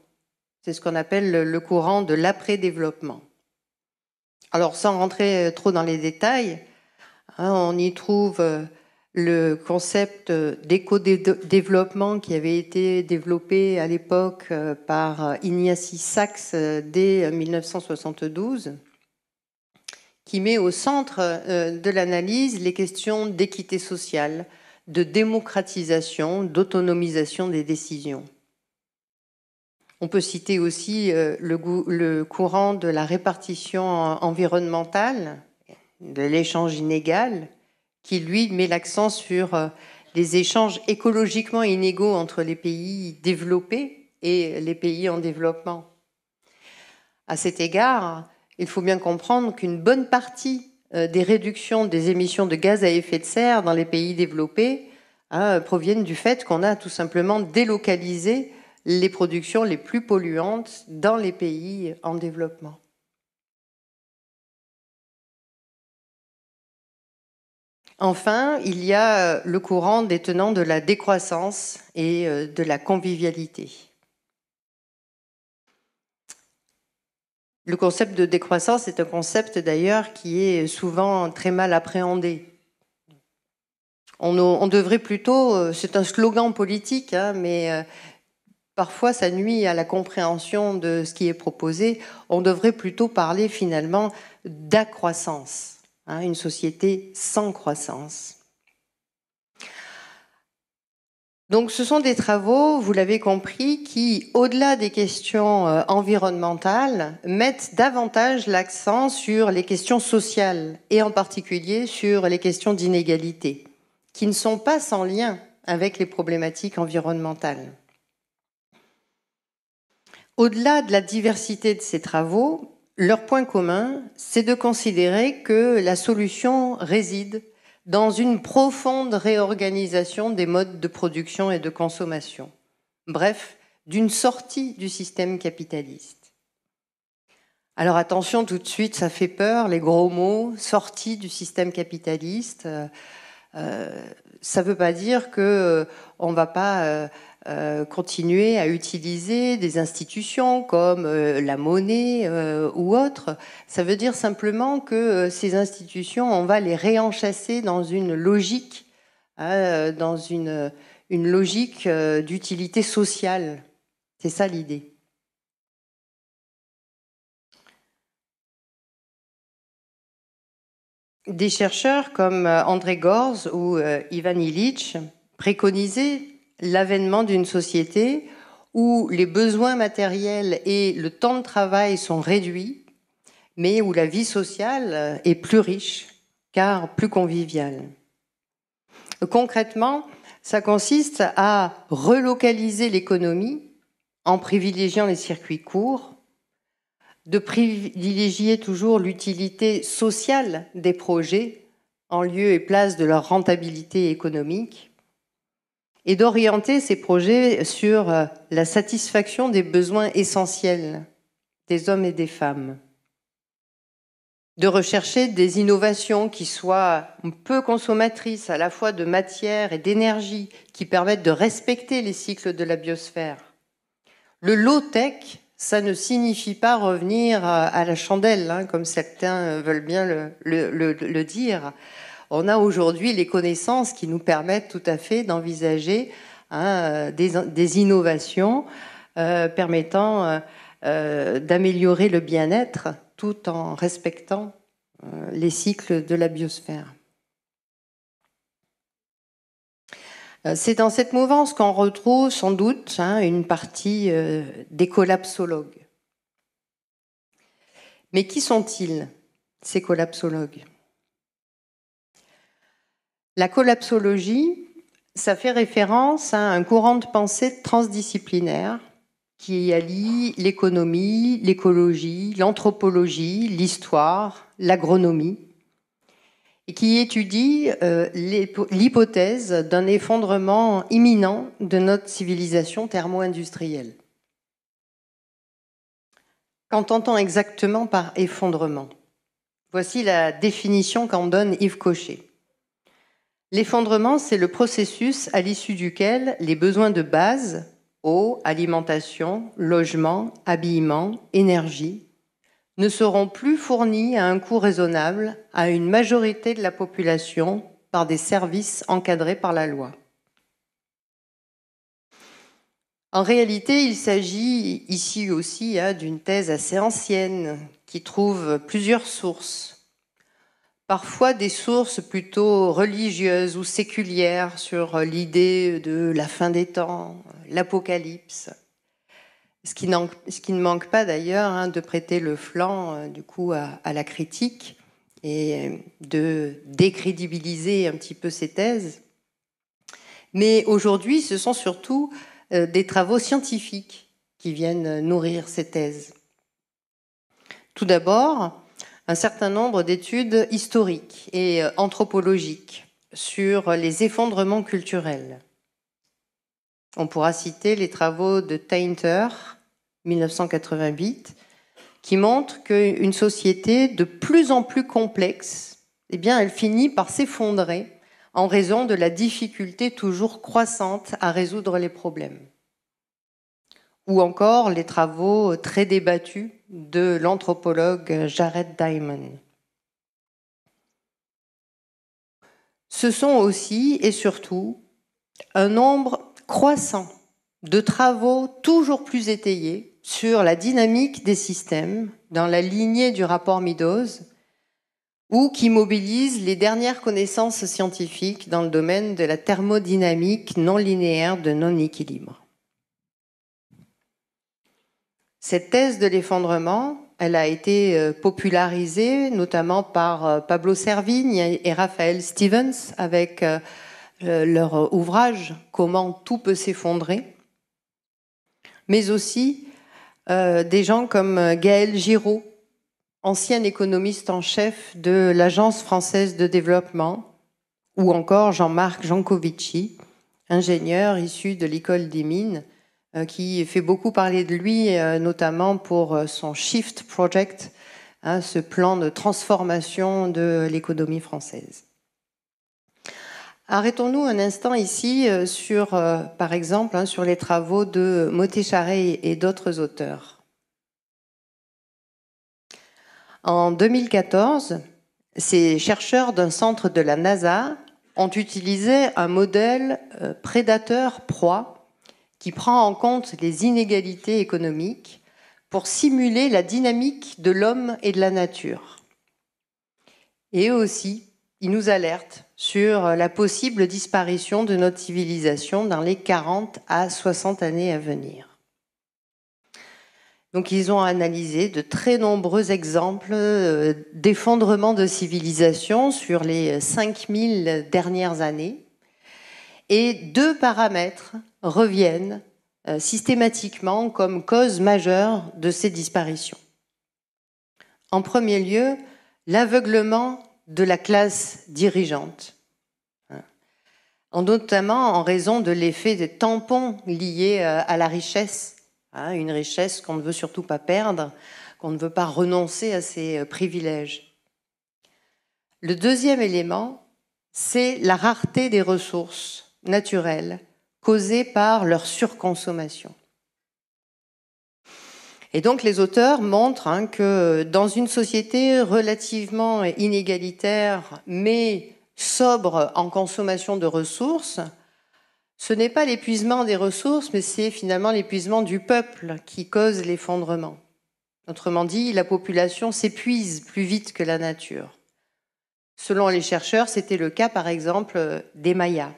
C'est ce qu'on appelle le courant de l'après-développement. Alors, sans rentrer euh, trop dans les détails, hein, on y trouve euh, le concept euh, d'éco-développement qui avait été développé à l'époque par Ignacy Sachs dès 1972, qui met au centre de l'analyse les questions d'équité sociale, de démocratisation, d'autonomisation des décisions. On peut citer aussi euh, le, courant de la répartition environnementale, de l'échange inégal, qui lui met l'accent sur euh, les échanges écologiquement inégaux entre les pays développés et les pays en développement. À cet égard, il faut bien comprendre qu'une bonne partie euh, des réductions des émissions de gaz à effet de serre dans les pays développés hein, proviennent du fait qu'on a tout simplement délocalisé les productions les plus polluantes dans les pays en développement. Enfin, il y a euh, le courant des tenants de la décroissance et euh, de la convivialité. Le concept de décroissance est un concept d'ailleurs qui est souvent très mal appréhendé. On, devrait plutôt, euh, c'est un slogan politique, hein, mais parfois ça nuit à la compréhension de ce qui est proposé. On devrait plutôt parler finalement d'accroissance, hein, une société sans croissance. Donc ce sont des travaux, vous l'avez compris, qui, au-delà des questions euh, environnementales, mettent davantage l'accent sur les questions sociales et en particulier sur les questions d'inégalité, qui ne sont pas sans lien avec les problématiques environnementales. Au-delà de la diversité de ces travaux, leur point commun, c'est de considérer que la solution réside dans une profonde réorganisation des modes de production et de consommation. Bref, d'une sortie du système capitaliste. Alors attention tout de suite, ça fait peur, les gros mots, sortie du système capitaliste. Euh, euh, ça ne veut pas dire que ne euh, on va pas euh, continuer à utiliser des institutions comme euh, la monnaie euh, ou autre. Ça veut dire simplement que ces institutions, on va les réenchasser dans une logique, dans une, une logique d'utilité sociale. C'est ça l'idée. Des chercheurs comme André Gorz ou Ivan Illich préconisaient l'avènement d'une société où les besoins matériels et le temps de travail sont réduits, mais où la vie sociale est plus riche, car plus conviviale. Concrètement, ça consiste à relocaliser l'économie en privilégiant les circuits courts, de privilégier toujours l'utilité sociale des projets en lieu et place de leur rentabilité économique, et d'orienter ces projets sur euh, la satisfaction des besoins essentiels des hommes et des femmes, de rechercher des innovations qui soient peu consommatrices à la fois de matière et d'énergie, qui permettent de respecter les cycles de la biosphère. Le low-tech, ça ne signifie pas revenir euh, à la chandelle, hein, comme certains euh, veulent bien le dire on a aujourd'hui les connaissances qui nous permettent tout à fait d'envisager hein, des, innovations euh, permettant euh, euh, d'améliorer le bien-être tout en respectant les cycles de la biosphère. C'est dans cette mouvance qu'on retrouve sans doute hein, une partie des collapsologues. Mais qui sont-ils, ces collapsologues la collapsologie, ça fait référence à un courant de pensée transdisciplinaire qui allie l'économie, l'écologie, l'anthropologie, l'histoire, l'agronomie, et qui étudie euh, l'hypothèse d'un effondrement imminent de notre civilisation thermo-industrielle. Qu'entend-on exactement par effondrement Voici la définition qu'en donne Yves Cochet. L'effondrement, c'est le processus à l'issue duquel les besoins de base, eau, alimentation, logement, habillement, énergie, ne seront plus fournis à un coût raisonnable à une majorité de la population par des services encadrés par la loi. En réalité, il s'agit ici aussi hein, d'une thèse assez ancienne qui trouve plusieurs sources parfois des sources plutôt religieuses ou séculières sur euh, l'idée de la fin des temps, l'apocalypse. Ce qui, ne manque pas d'ailleurs hein, de prêter le flanc euh, du coup à, la critique et euh, de décrédibiliser un petit peu ces thèses. Mais aujourd'hui, ce sont surtout des travaux scientifiques qui viennent nourrir ces thèses. Tout d'abord, un certain nombre d'études historiques et euh, anthropologiques sur les effondrements culturels. On pourra citer les travaux de Tainter, 1988, qui montrent qu'une société de plus en plus complexe, eh bien, elle finit par s'effondrer en raison de la difficulté toujours croissante à résoudre les problèmes. Ou encore les travaux très débattus de l'anthropologue Jared Diamond. Ce sont aussi et surtout un nombre croissant de travaux toujours plus étayés sur la dynamique des systèmes dans la lignée du rapport Meadows ou qui mobilisent les dernières connaissances scientifiques dans le domaine de la thermodynamique non linéaire de non-équilibre. Cette thèse de l'effondrement, elle a été euh, popularisée notamment par euh, Pablo Servigne et Raphaël Stevens avec euh, leur ouvrage Comment tout peut s'effondrer, mais aussi des gens comme Gaël Giraud, ancien économiste en chef de l'Agence française de développement, ou encore Jean-Marc Jankovici, ingénieur issu de l'école des mines euh, qui fait beaucoup parler de lui, euh, notamment pour euh, son Shift Project, hein, ce plan de transformation de l'économie française. Arrêtons-nous un instant ici sur, par exemple, hein, sur les travaux de Moté Charret et d'autres auteurs. En 2014, ces chercheurs d'un centre de la NASA ont utilisé un modèle prédateur-proie qui prend en compte les inégalités économiques pour simuler la dynamique de l'homme et de la nature. Et aussi, ils nous alertent sur la possible disparition de notre civilisation dans les 40 à 60 années à venir. Donc ils ont analysé de très nombreux exemples euh, d'effondrement de civilisation sur les 5000 dernières années et deux paramètres reviennent euh, systématiquement comme cause majeure de ces disparitions. En premier lieu, l'aveuglement de la classe dirigeante, hein, notamment en raison de l'effet des tampons liés euh, à la richesse, hein, une richesse qu'on ne veut surtout pas perdre, qu'on ne veut pas renoncer à ses euh, privilèges. Le deuxième élément, c'est la rareté des ressources naturelles causées par leur surconsommation. Et donc les auteurs montrent hein, que dans une société relativement inégalitaire mais sobre en consommation de ressources, ce n'est pas l'épuisement des ressources, mais c'est finalement l'épuisement du peuple qui cause l'effondrement. Autrement dit, la population s'épuise plus vite que la nature. Selon les chercheurs, c'était le cas par exemple des Mayas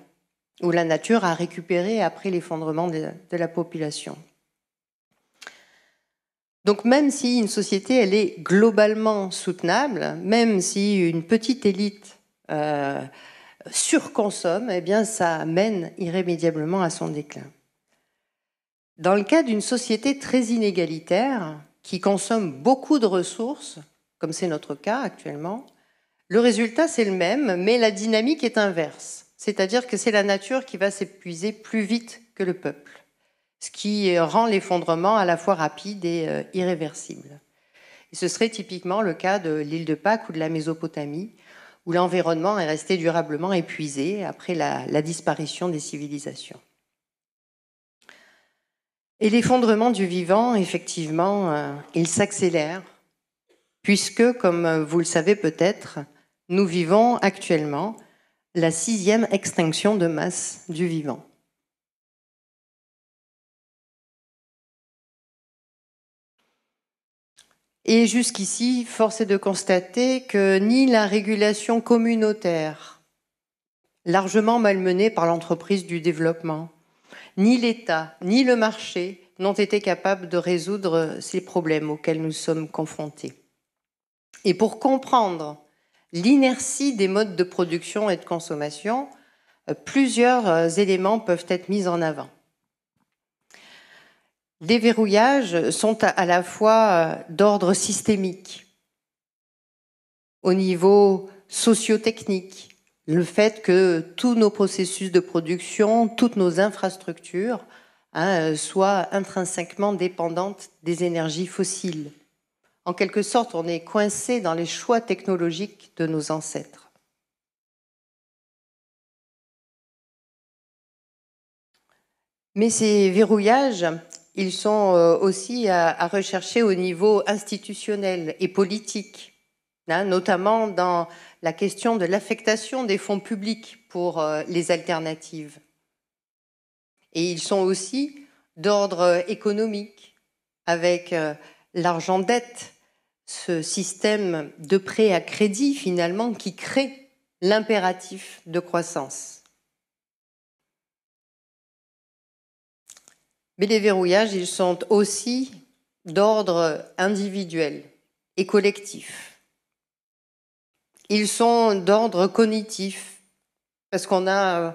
où la nature a récupéré après l'effondrement de, la population. Donc même si une société elle est globalement soutenable, même si une petite élite euh, surconsomme, eh bien ça mène irrémédiablement à son déclin. Dans le cas d'une société très inégalitaire qui consomme beaucoup de ressources, comme c'est notre cas actuellement, le résultat c'est le même, mais la dynamique est inverse c'est-à-dire que c'est la nature qui va s'épuiser plus vite que le peuple, ce qui rend l'effondrement à la fois rapide et euh, irréversible. ce serait typiquement le cas de l'île de Pâques ou de la Mésopotamie, où l'environnement est resté durablement épuisé après la, disparition des civilisations. Et l'effondrement du vivant, effectivement, euh, il s'accélère, puisque, comme vous le savez peut-être, nous vivons actuellement la sixième extinction de masse du vivant. Et jusqu'ici, force est de constater que ni la régulation communautaire, largement malmenée par l'entreprise du développement, ni l'État, ni le marché n'ont été capables de résoudre ces problèmes auxquels nous sommes confrontés. Et pour comprendre l'inertie des modes de production et de consommation, euh, plusieurs euh, éléments peuvent être mis en avant. Les verrouillages sont à la fois euh, d'ordre systémique, au niveau sociotechnique, le fait que tous nos processus de production, toutes nos infrastructures hein, soient intrinsèquement dépendantes des énergies fossiles. En quelque sorte, on est coincé dans les choix technologiques de nos ancêtres. Mais ces verrouillages, ils sont euh, aussi à, rechercher au niveau institutionnel et politique, hein, notamment dans la question de l'affectation des fonds publics pour euh, les alternatives. Et ils sont aussi d'ordre euh, économique, avec l'argent dette ce système de prêt à crédit finalement qui crée l'impératif de croissance. Mais les verrouillages, ils sont aussi d'ordre individuel et collectif. Ils sont d'ordre cognitif, parce qu'on a euh,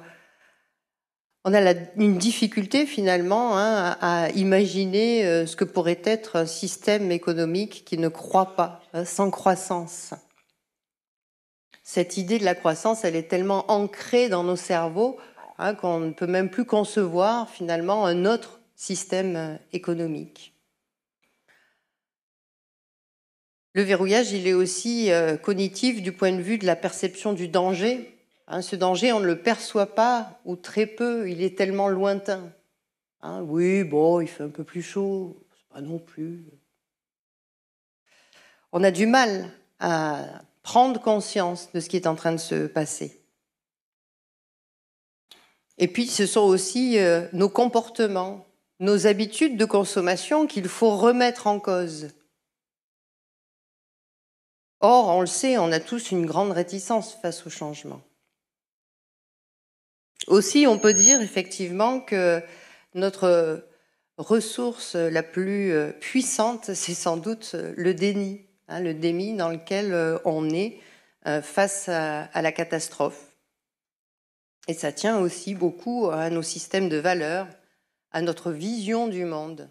on a une difficulté finalement hein, à, imaginer euh, ce que pourrait être un système économique qui ne croit pas, euh, sans croissance. Cette idée de la croissance, elle est tellement ancrée dans nos cerveaux hein, qu'on ne peut même plus concevoir finalement un autre système euh, économique. Le verrouillage, il est aussi cognitif du point de vue de la perception du danger Hein, ce danger, on ne le perçoit pas ou très peu, il est tellement lointain. Hein, oui, bon, il fait un peu plus chaud, pas non plus. On a du mal à prendre conscience de ce qui est en train de se passer. Et puis, ce sont aussi euh, nos comportements, nos habitudes de consommation qu'il faut remettre en cause. Or, on le sait, on a tous une grande réticence face au changement. Aussi, on peut dire effectivement que notre ressource la plus euh, puissante, c'est sans doute euh, le déni, hein, le déni dans lequel euh, on est face à, la catastrophe. Et ça tient aussi beaucoup à nos systèmes de valeurs, à notre vision du monde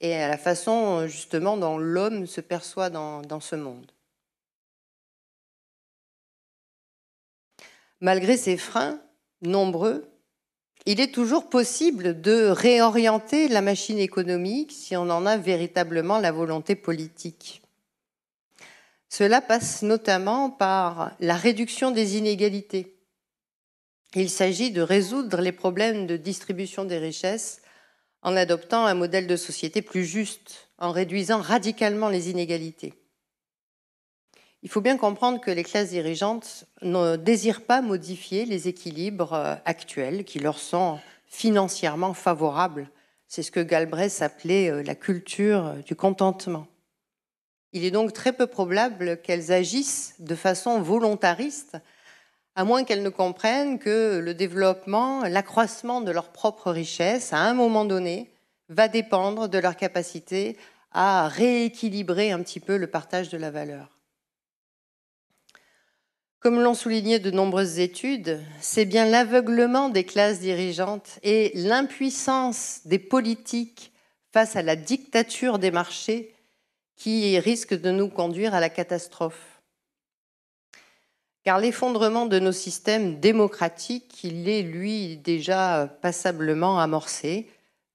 et à la façon justement dont l'homme se perçoit dans ce monde. Malgré ces freins, nombreux, il est toujours possible de réorienter la machine économique si on en a véritablement la volonté politique. Cela passe notamment par la réduction des inégalités. Il s'agit de résoudre les problèmes de distribution des richesses en adoptant un modèle de société plus juste, en réduisant radicalement les inégalités. Il faut bien comprendre que les classes dirigeantes ne désirent pas modifier les équilibres euh, actuels qui leur sont financièrement favorables. C'est ce que Galbraith appelait euh, la culture euh, du contentement. Il est donc très peu probable qu'elles agissent de façon volontariste, à moins qu'elles ne comprennent que le développement, l'accroissement de leur propre richesse, à un moment donné, va dépendre de leur capacité à rééquilibrer un petit peu le partage de la valeur. Comme l'ont souligné de nombreuses études, c'est bien l'aveuglement des classes dirigeantes et l'impuissance des politiques face à la dictature des marchés qui risque de nous conduire à la catastrophe. Car l'effondrement de nos systèmes démocratiques, il est, lui, déjà passablement amorcé,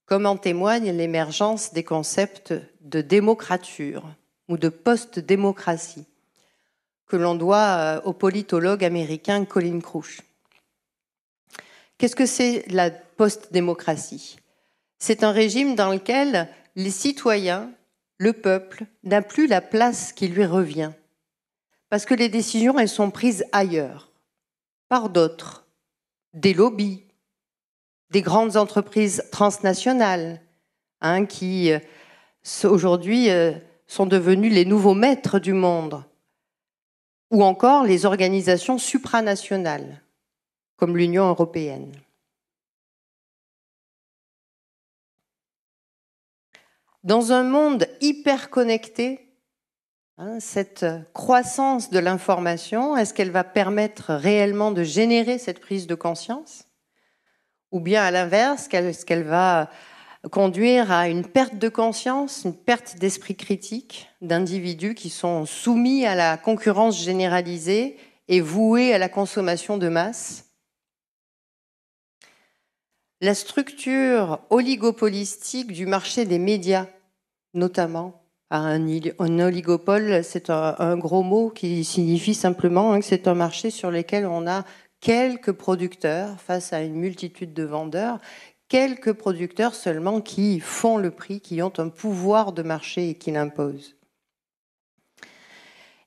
comme en témoigne l'émergence des concepts de démocrature ou de post-démocratie que l'on doit euh, au politologue américain Colin Crouch. Qu'est-ce que c'est la post-démocratie C'est un régime dans lequel les citoyens, le peuple, n'a plus la place qui lui revient, parce que les décisions, elles sont prises ailleurs, par d'autres, des lobbies, des grandes entreprises transnationales, hein, qui euh, aujourd'hui euh, sont devenues les nouveaux maîtres du monde ou encore les organisations supranationales, comme l'Union européenne. Dans un monde hyper connecté, hein, cette croissance de l'information, est-ce qu'elle va permettre réellement de générer cette prise de conscience Ou bien à l'inverse, est-ce qu'elle va conduire à une perte de conscience, une perte d'esprit critique d'individus qui sont soumis à la concurrence généralisée et voués à la consommation de masse. La structure oligopolistique du marché des médias, notamment, ah, un, oligopole, c'est un, gros mot qui signifie simplement hein, que c'est un marché sur lequel on a quelques producteurs face à une multitude de vendeurs quelques producteurs seulement qui font le prix, qui ont un pouvoir de marché et qui l'imposent.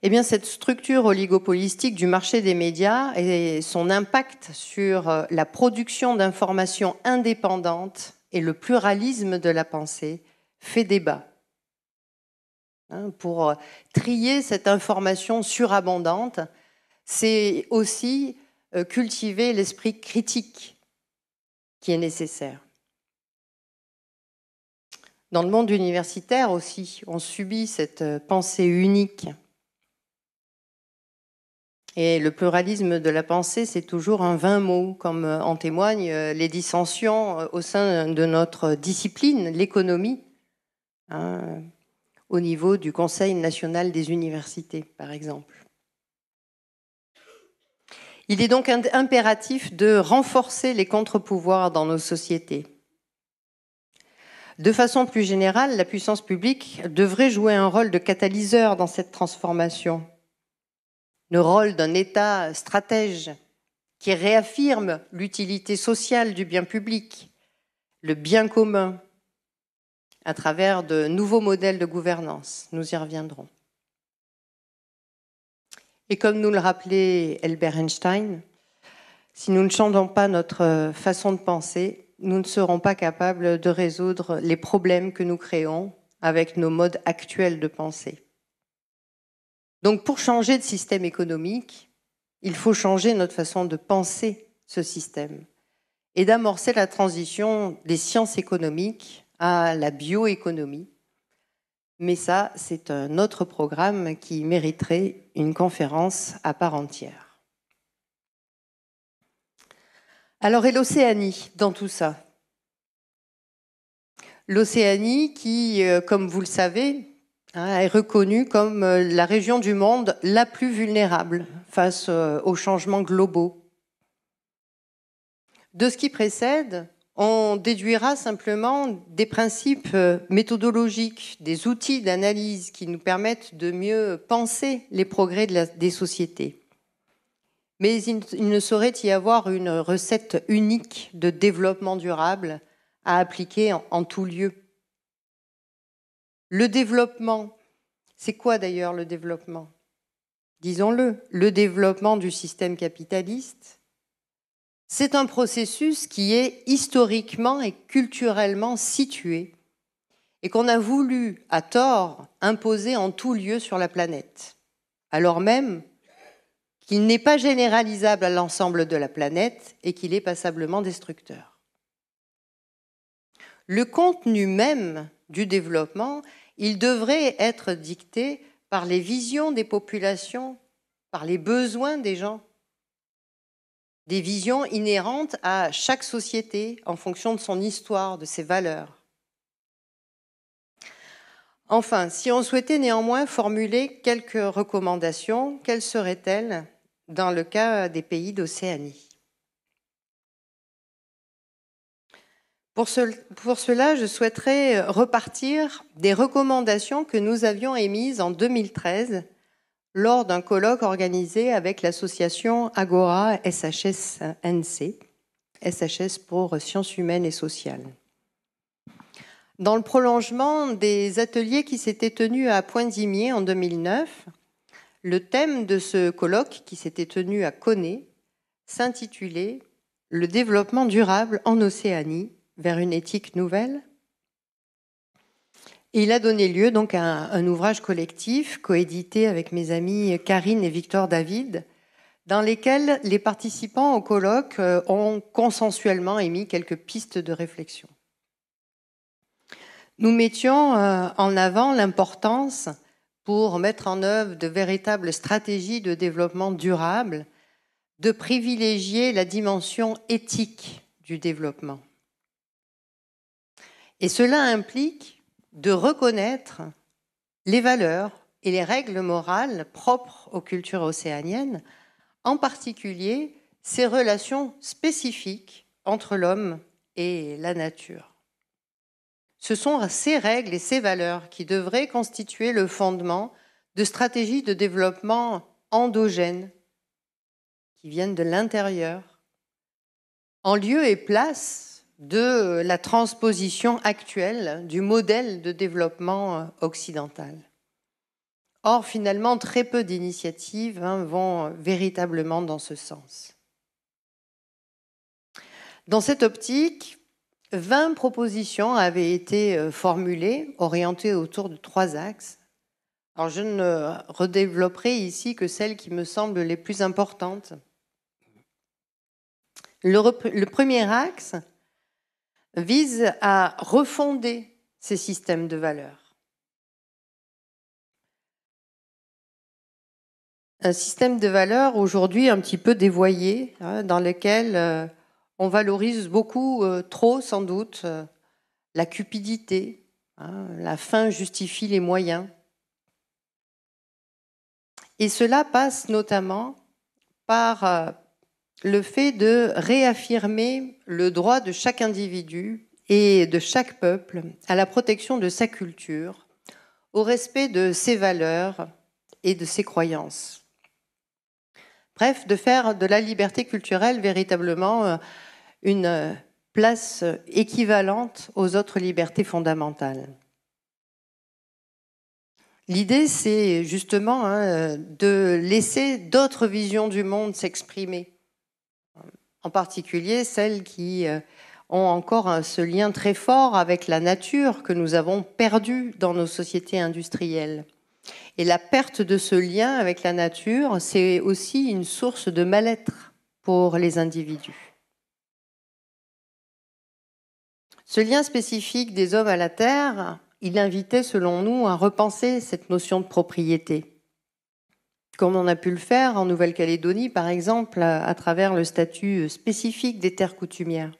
Eh bien, cette structure oligopolistique du marché des médias et son impact sur euh, la production d'informations indépendantes et le pluralisme de la pensée fait débat. Hein, pour euh, trier cette information surabondante, c'est aussi euh, cultiver l'esprit critique qui est nécessaire. Dans le monde universitaire aussi, on subit cette euh, pensée unique. Et le pluralisme de la pensée, c'est toujours un vain mot, comme euh, en témoignent euh, les dissensions au sein de notre discipline, l'économie, hein, au niveau du Conseil national des universités, par exemple. Il est donc impératif de renforcer les contre-pouvoirs dans nos sociétés. De façon plus générale, la puissance publique devrait jouer un rôle de catalyseur dans cette transformation. Le rôle d'un État stratège qui réaffirme l'utilité sociale du bien public, le bien commun, à travers de nouveaux modèles de gouvernance. Nous y reviendrons. Et comme nous le rappelait Albert Einstein, si nous ne changeons pas notre euh, façon de penser, nous ne serons pas capables de résoudre les problèmes que nous créons avec nos modes actuels de pensée. Donc pour changer de système économique, il faut changer notre façon de penser ce système et d'amorcer la transition des sciences économiques à la bioéconomie, mais ça, c'est un autre programme qui mériterait une conférence à part entière. Alors, et l'Océanie dans tout ça L'Océanie qui, euh, comme vous le savez, hein, est reconnue comme euh, la région du monde la plus vulnérable face euh, aux changements globaux. De ce qui précède, on déduira simplement des principes euh, méthodologiques, des outils d'analyse qui nous permettent de mieux penser les progrès des sociétés. Mais il ne saurait y avoir une recette unique de développement durable à appliquer en tout lieu. Le développement, c'est quoi d'ailleurs le développement Disons-le, le développement du système capitaliste, c'est un processus qui est historiquement et culturellement situé et qu'on a voulu, à tort, imposer en tout lieu sur la planète, alors même qu'il n'est pas généralisable à l'ensemble de la planète et qu'il est passablement destructeur. Le contenu même du développement, il devrait être dicté par les visions des populations, par les besoins des gens des visions inhérentes à chaque société en fonction de son histoire, de ses valeurs. Enfin, si on souhaitait néanmoins formuler quelques recommandations, quelles seraient-elles dans le cas des pays d'Océanie pour, cela, je souhaiterais repartir des recommandations que nous avions émises en 2013 lors d'un colloque organisé avec l'association Agora SHSNC, SHS pour Sciences humaines et sociales. Dans le prolongement des ateliers qui s'étaient tenus à pointe en 2009, le thème de ce colloque qui s'était tenu à Coné s'intitulait Le développement durable en Océanie vers une éthique nouvelle il a donné lieu donc à un, un ouvrage collectif coédité avec mes amis Karine et Victor David, dans lesquels les participants au colloque euh, ont consensuellement émis quelques pistes de réflexion. Nous mettions euh, en avant l'importance pour mettre en œuvre de véritables stratégies de développement durable, de privilégier la dimension éthique du développement. Et cela implique de reconnaître les valeurs et les règles morales propres aux cultures océaniennes, en particulier ces relations spécifiques entre l'homme et la nature. Ce sont ces règles et ces valeurs qui devraient constituer le fondement de stratégies de développement endogènes qui viennent de l'intérieur, en lieu et place de euh, la transposition actuelle du modèle de développement euh, occidental. Or, finalement, très peu d'initiatives hein, vont euh, véritablement dans ce sens. Dans cette optique, 20 propositions avaient été formulées, orientées autour de trois axes. Alors, je ne redévelopperai ici que celles qui me semblent les plus importantes. le premier axe, vise à refonder ces systèmes de valeurs. Un système de valeurs aujourd'hui un petit peu dévoyé, hein, dans lequel euh, on valorise beaucoup, euh, trop sans doute, euh, la cupidité, hein, la fin justifie les moyens. Et cela passe notamment par le fait de réaffirmer le droit de chaque individu et de chaque peuple à la protection de sa culture, au respect de ses valeurs et de ses croyances. Bref, de faire de la liberté culturelle véritablement euh, une place équivalente aux autres libertés fondamentales. L'idée, c'est justement hein, de laisser d'autres visions du monde s'exprimer en particulier celles qui euh, ont encore ce lien très fort avec la nature que nous avons perdu dans nos sociétés industrielles. Et la perte de ce lien avec la nature, c'est aussi une source de mal-être pour les individus. Ce lien spécifique des hommes à la terre, il invitait selon nous à repenser cette notion de propriété comme on a pu le faire en Nouvelle-Calédonie, par exemple, à, travers le statut spécifique des terres coutumières.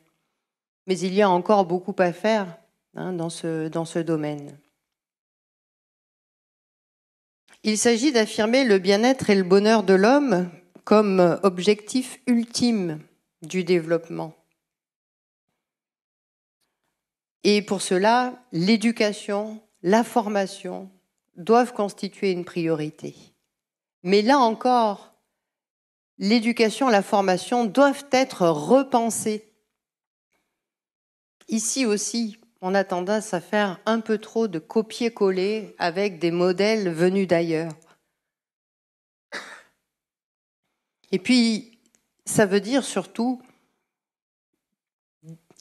Mais il y a encore beaucoup à faire hein, dans ce domaine. Il s'agit d'affirmer le bien-être et le bonheur de l'homme comme objectif ultime du développement. Et pour cela, l'éducation, la formation doivent constituer une priorité. Mais là encore, l'éducation, la formation doivent être repensées. Ici aussi, on a tendance à faire un peu trop de copier-coller avec des modèles venus d'ailleurs. Et puis, ça veut dire surtout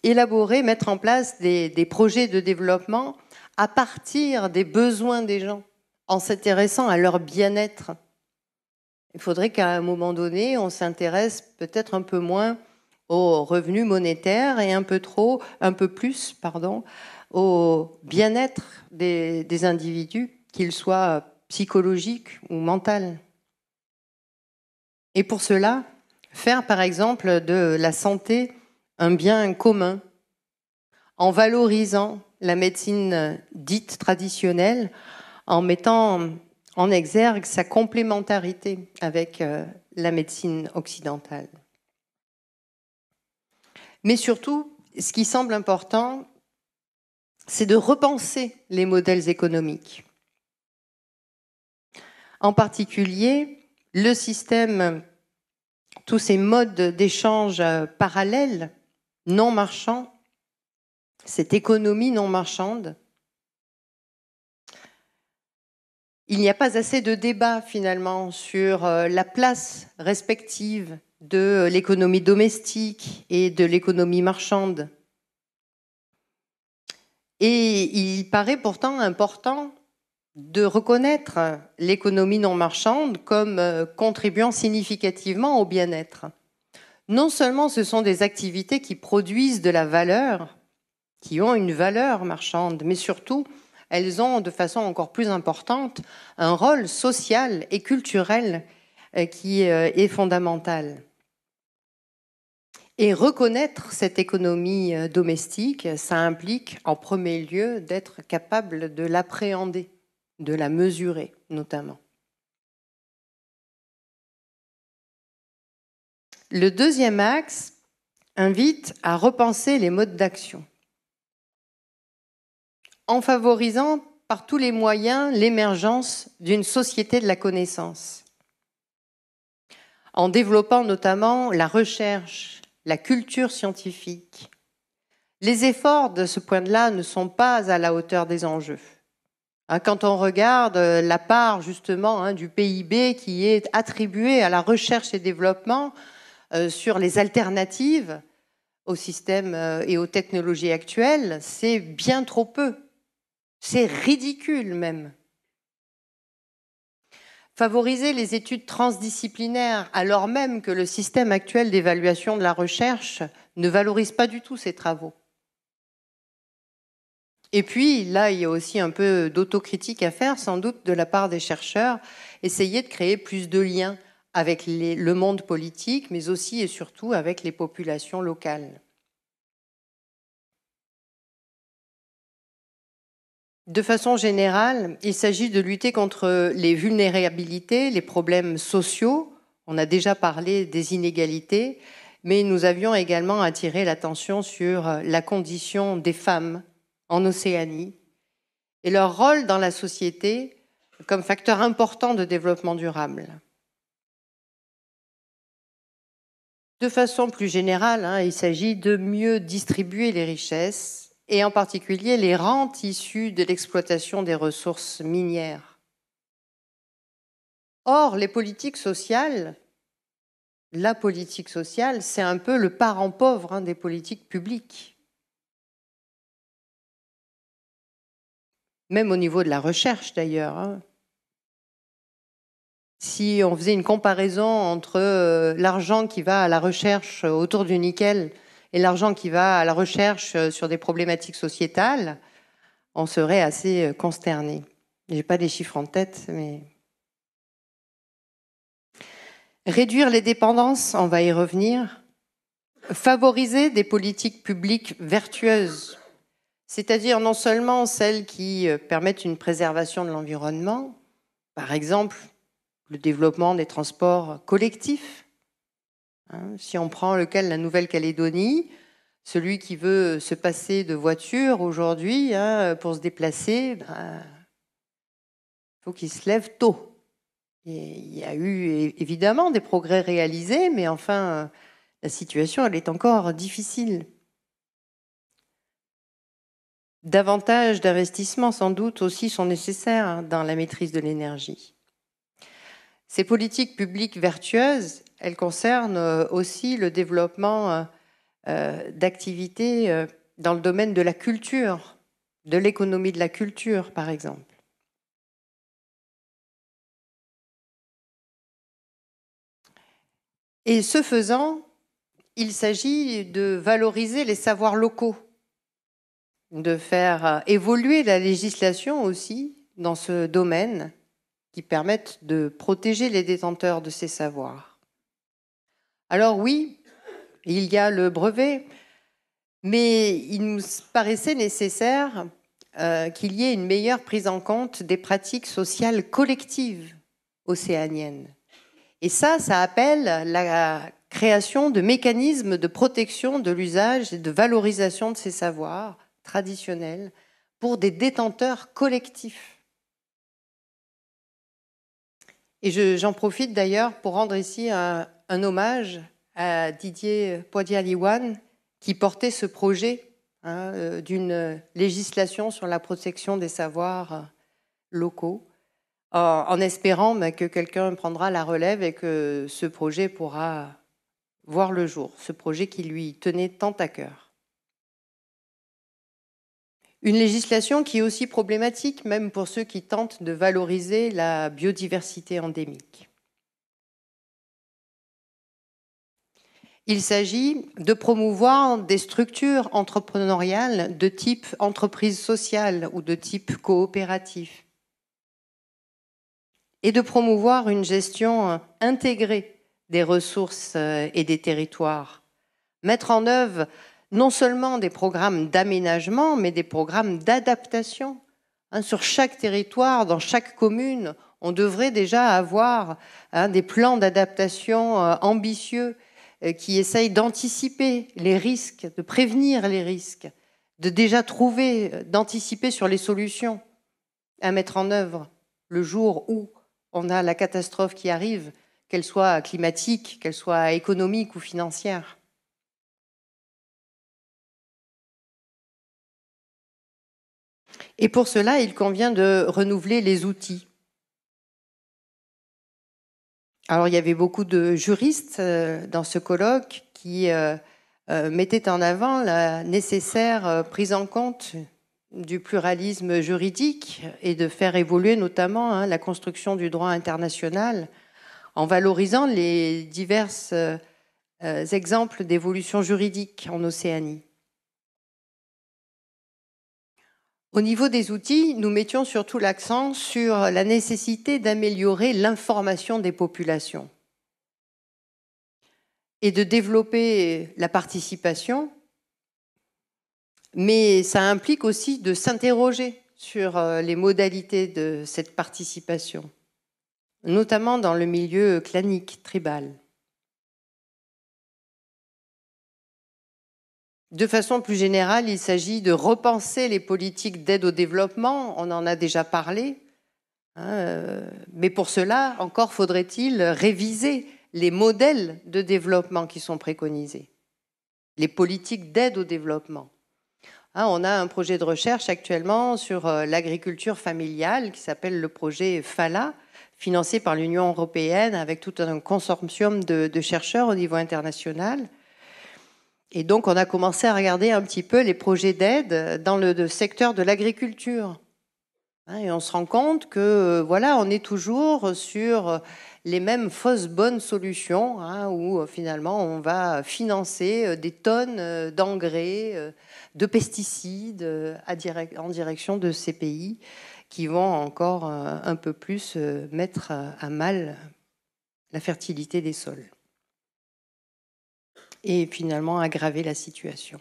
élaborer, mettre en place des, des, projets de développement à partir des besoins des gens, en s'intéressant à leur bien-être il faudrait qu'à un moment donné, on s'intéresse peut-être un peu moins aux revenus monétaires et un peu trop, un peu plus, pardon, au bien-être des, des individus, qu'ils soient psychologiques ou mentaux. Et pour cela, faire par exemple de la santé un bien commun, en valorisant la médecine dite traditionnelle, en mettant en exergue sa complémentarité avec euh, la médecine occidentale. Mais surtout, ce qui semble important, c'est de repenser les modèles économiques. En particulier, le système, tous ces modes d'échange euh, parallèles, non marchands, cette économie non marchande, il n'y a pas assez de débat finalement sur euh, la place respective de euh, l'économie domestique et de l'économie marchande. Et il paraît pourtant important de reconnaître l'économie non marchande comme euh, contribuant significativement au bien-être. Non seulement ce sont des activités qui produisent de la valeur, qui ont une valeur marchande, mais surtout, elles ont de façon encore plus importante un rôle social et culturel euh, qui euh, est fondamental. Et reconnaître cette économie euh, domestique, ça implique en premier lieu d'être capable de l'appréhender, de la mesurer notamment. Le deuxième axe invite à repenser les modes d'action en favorisant par tous les moyens l'émergence d'une société de la connaissance, en développant notamment la recherche, la culture scientifique. Les efforts de ce point de là ne sont pas à la hauteur des enjeux. Hein, quand on regarde euh, la part justement hein, du PIB qui est attribuée à la recherche et développement euh, sur les alternatives au système euh, et aux technologies actuelles, c'est bien trop peu c'est ridicule même. Favoriser les études transdisciplinaires alors même que le système actuel d'évaluation de la recherche ne valorise pas du tout ces travaux. Et puis, là, il y a aussi un peu d'autocritique à faire, sans doute, de la part des chercheurs. Essayer de créer plus de liens avec le monde politique, mais aussi et surtout avec les populations locales. De façon générale, il s'agit de lutter contre les vulnérabilités, les problèmes sociaux. On a déjà parlé des inégalités, mais nous avions également attiré l'attention sur la condition des femmes en Océanie et leur rôle dans la société comme facteur important de développement durable. De façon plus générale, hein, il s'agit de mieux distribuer les richesses et en particulier les rentes issues de l'exploitation des ressources minières. Or, les politiques sociales, la politique sociale, c'est un peu le parent pauvre hein, des politiques publiques. Même au niveau de la recherche d'ailleurs. Hein. Si on faisait une comparaison entre euh, l'argent qui va à la recherche autour du nickel et l'argent qui va à la recherche euh, sur des problématiques sociétales, on serait assez euh, consterné. n'ai pas des chiffres en tête, mais réduire les dépendances, on va y revenir, favoriser des politiques publiques vertueuses, c'est-à-dire non seulement celles qui euh, permettent une préservation de l'environnement, par exemple le développement des transports collectifs, Hein. si on prend le cas de la Nouvelle-Calédonie, celui qui veut se passer de voiture aujourd'hui hein, pour se déplacer, il ben, faut qu'il se lève tôt. il y a eu évidemment des progrès réalisés, mais enfin, la situation, elle est encore difficile. Davantage d'investissements, sans doute, aussi sont nécessaires hein, dans la maîtrise de l'énergie. Ces politiques publiques vertueuses, elle concerne euh, aussi le développement euh, euh, d'activités dans le domaine de la culture, de l'économie de la culture, par exemple. Et ce faisant, il s'agit de valoriser les savoirs locaux, de faire évoluer la législation aussi dans ce domaine qui permette de protéger les détenteurs de ces savoirs. Alors oui, il y a le brevet, mais il nous paraissait nécessaire euh, qu'il y ait une meilleure prise en compte des pratiques sociales collectives océaniennes. Et ça, ça appelle la création de mécanismes de protection de l'usage et de valorisation de ces savoirs traditionnels pour des détenteurs collectifs. Et j'en profite d'ailleurs pour rendre ici un, un hommage à Didier Podialiwan qui portait ce projet hein, euh, d'une législation sur la protection des savoirs euh, locaux, en, espérant ben, que quelqu'un prendra la relève et que ce projet pourra voir le jour, ce projet qui lui tenait tant à cœur. Une législation qui est aussi problématique, même pour ceux qui tentent de valoriser la biodiversité endémique. Il s'agit de promouvoir des structures entrepreneuriales de type entreprise sociale ou de type coopératif et de promouvoir une gestion intégrée des ressources et des territoires. Mettre en œuvre non seulement des programmes d'aménagement, mais des programmes d'adaptation. Hein, sur chaque territoire, dans chaque commune, on devrait déjà avoir hein, des plans d'adaptation euh, ambitieux euh, qui essaye d'anticiper les risques, de prévenir les risques, de déjà trouver, euh, d'anticiper sur les solutions à mettre en œuvre le jour où on a la catastrophe qui arrive, qu'elle soit climatique, qu'elle soit économique ou financière. Et pour cela, il convient de renouveler les outils. Alors il y avait beaucoup de juristes euh, dans ce colloque qui euh, euh, mettaient en avant la nécessaire prise en compte du pluralisme juridique et de faire évoluer notamment hein, la construction du droit international en valorisant les divers exemples d'évolution juridique en Océanie. Au niveau des outils, nous mettions surtout l'accent sur la nécessité d'améliorer l'information des populations et de développer la participation, mais ça implique aussi de s'interroger sur euh, les modalités de cette participation, notamment dans le milieu clanique, tribal. De façon plus générale, il s'agit de repenser les politiques d'aide au développement, on en a déjà parlé, hein, euh, mais pour cela, encore faudrait-il réviser les modèles de développement qui sont préconisés, les politiques d'aide au développement. Hein, on a un projet de recherche actuellement sur euh, l'agriculture familiale qui s'appelle le projet FALA, financé par l'Union européenne avec tout un consortium de chercheurs au niveau international. Et donc, on a commencé à regarder un petit peu les projets d'aide dans le, secteur de l'agriculture. Hein, et on se rend compte que, euh, voilà, on est toujours sur euh, les mêmes fausses bonnes solutions, hein, où euh, finalement on va financer des tonnes d'engrais, de pesticides en direction de ces pays qui vont encore un peu plus mettre à mal la fertilité des sols et finalement aggraver la situation.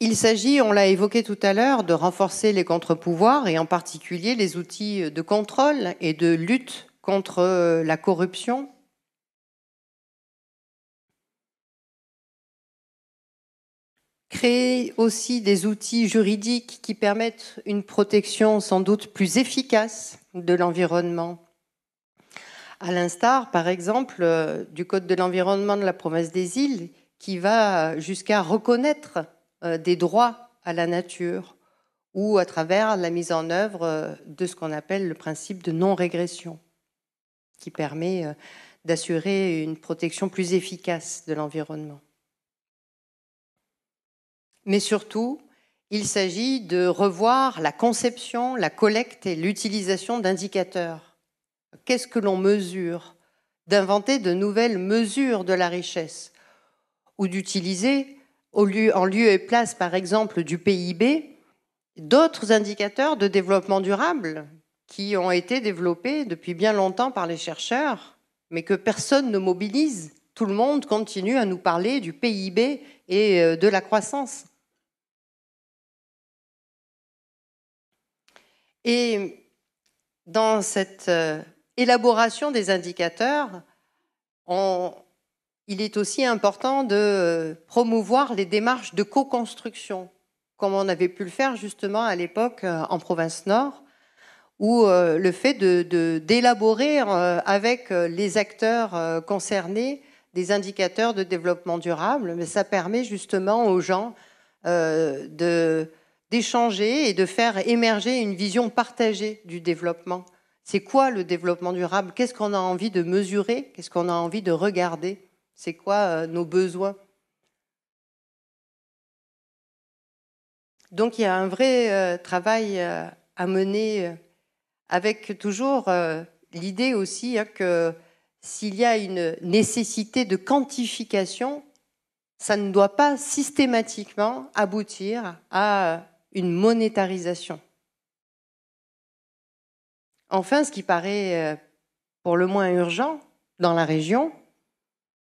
Il s'agit, on l'a évoqué tout à l'heure, de renforcer les contre-pouvoirs et en particulier les outils de contrôle et de lutte contre euh, la corruption. Créer aussi des outils juridiques qui permettent une protection sans doute plus efficace de l'environnement à l'instar par exemple euh, du Code de l'environnement de la province des îles qui va jusqu'à reconnaître euh, des droits à la nature ou à travers la mise en œuvre euh, de ce qu'on appelle le principe de non-régression qui permet d'assurer une protection plus efficace de l'environnement. Mais surtout, il s'agit de revoir la conception, la collecte et l'utilisation d'indicateurs qu'est-ce que l'on mesure, d'inventer de nouvelles mesures de la richesse, ou d'utiliser, en lieu et place par exemple du PIB, d'autres indicateurs de développement durable qui ont été développés depuis bien longtemps par les chercheurs, mais que personne ne mobilise. Tout le monde continue à nous parler du PIB et euh, de la croissance. Et dans cette euh, élaboration des indicateurs, il est aussi important de euh, promouvoir les démarches de co-construction, comme on avait pu le faire justement à l'époque euh, en province nord, où euh, le fait d'élaborer avec les acteurs concernés des indicateurs de développement durable, mais ça permet justement aux gens d'échanger et de faire émerger une vision partagée du développement. C'est quoi le développement durable Qu'est-ce qu'on a envie de mesurer Qu'est-ce qu'on a envie de regarder C'est quoi euh, nos besoins Donc il y a un vrai euh, travail euh, à mener avec toujours l'idée aussi hein, que s'il y a une nécessité de quantification, ça ne doit pas systématiquement aboutir à une monétarisation. Enfin, ce qui paraît euh, pour le moins urgent dans la région,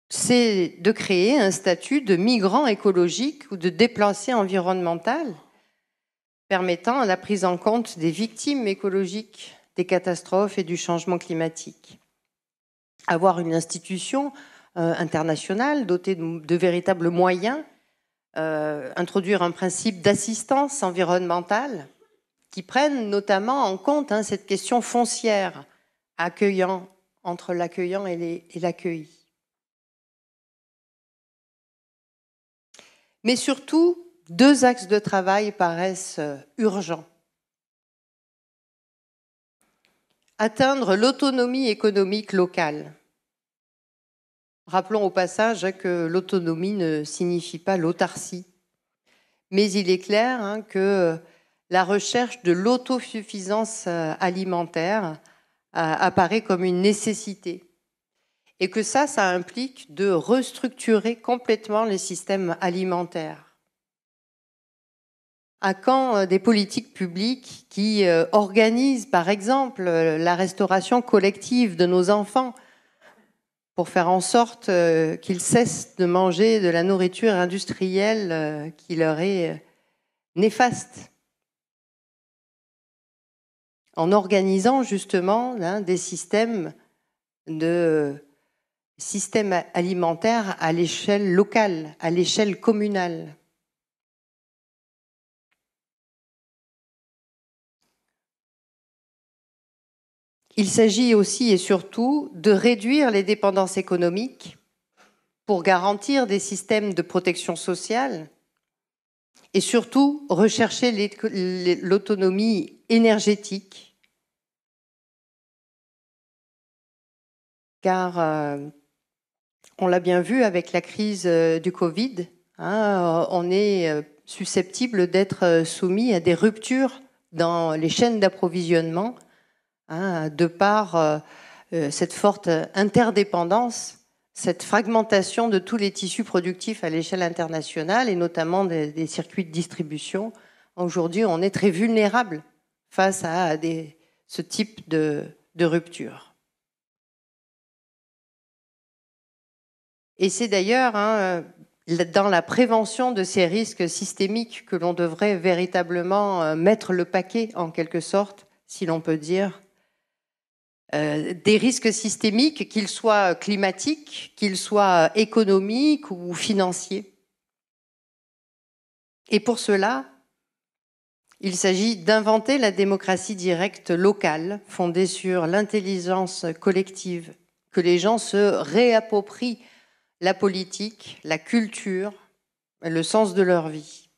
c'est de créer un statut de migrant écologique ou de déplacé environnemental permettant la prise en compte des victimes écologiques des catastrophes et du changement climatique. Avoir une institution euh, internationale dotée de, véritables moyens, euh, introduire un principe d'assistance environnementale qui prennent notamment en compte hein, cette question foncière accueillant entre l'accueillant et l'accueilli. Mais surtout, deux axes de travail paraissent euh, urgents. Atteindre l'autonomie économique locale. Rappelons au passage hein, que l'autonomie ne signifie pas l'autarcie. Mais il est clair hein, que euh, la recherche de l'autosuffisance euh, alimentaire euh, apparaît comme une nécessité. Et que ça, ça implique de restructurer complètement les systèmes alimentaires. À quand euh, des politiques publiques qui organisent, par exemple, la restauration collective de nos enfants pour faire en sorte qu'ils cessent de manger de la nourriture industrielle qui leur est néfaste en organisant justement hein, des systèmes de systèmes alimentaires à l'échelle locale, à l'échelle communale. Il s'agit aussi et surtout de réduire les dépendances économiques pour garantir des systèmes de protection sociale et surtout rechercher l'autonomie énergétique car euh, on l'a bien vu avec la crise euh, du Covid, hein, euh, on est susceptible d'être soumis à des ruptures dans les chaînes d'approvisionnement, hein, de par cette forte interdépendance, cette fragmentation de tous les tissus productifs à l'échelle internationale et notamment des, circuits de distribution. Aujourd'hui, on est très vulnérable face à ce type de rupture. Et c'est d'ailleurs hein, euh, dans la prévention de ces risques systémiques que l'on devrait véritablement euh, mettre le paquet, en quelque sorte, si l'on peut dire, euh, des risques systémiques, qu'ils soient climatiques, qu'ils soient économiques ou financiers. Et pour cela, il s'agit d'inventer la démocratie directe locale, fondée sur l'intelligence collective, que les gens se réapproprient la politique, la culture, le sens de leur vie.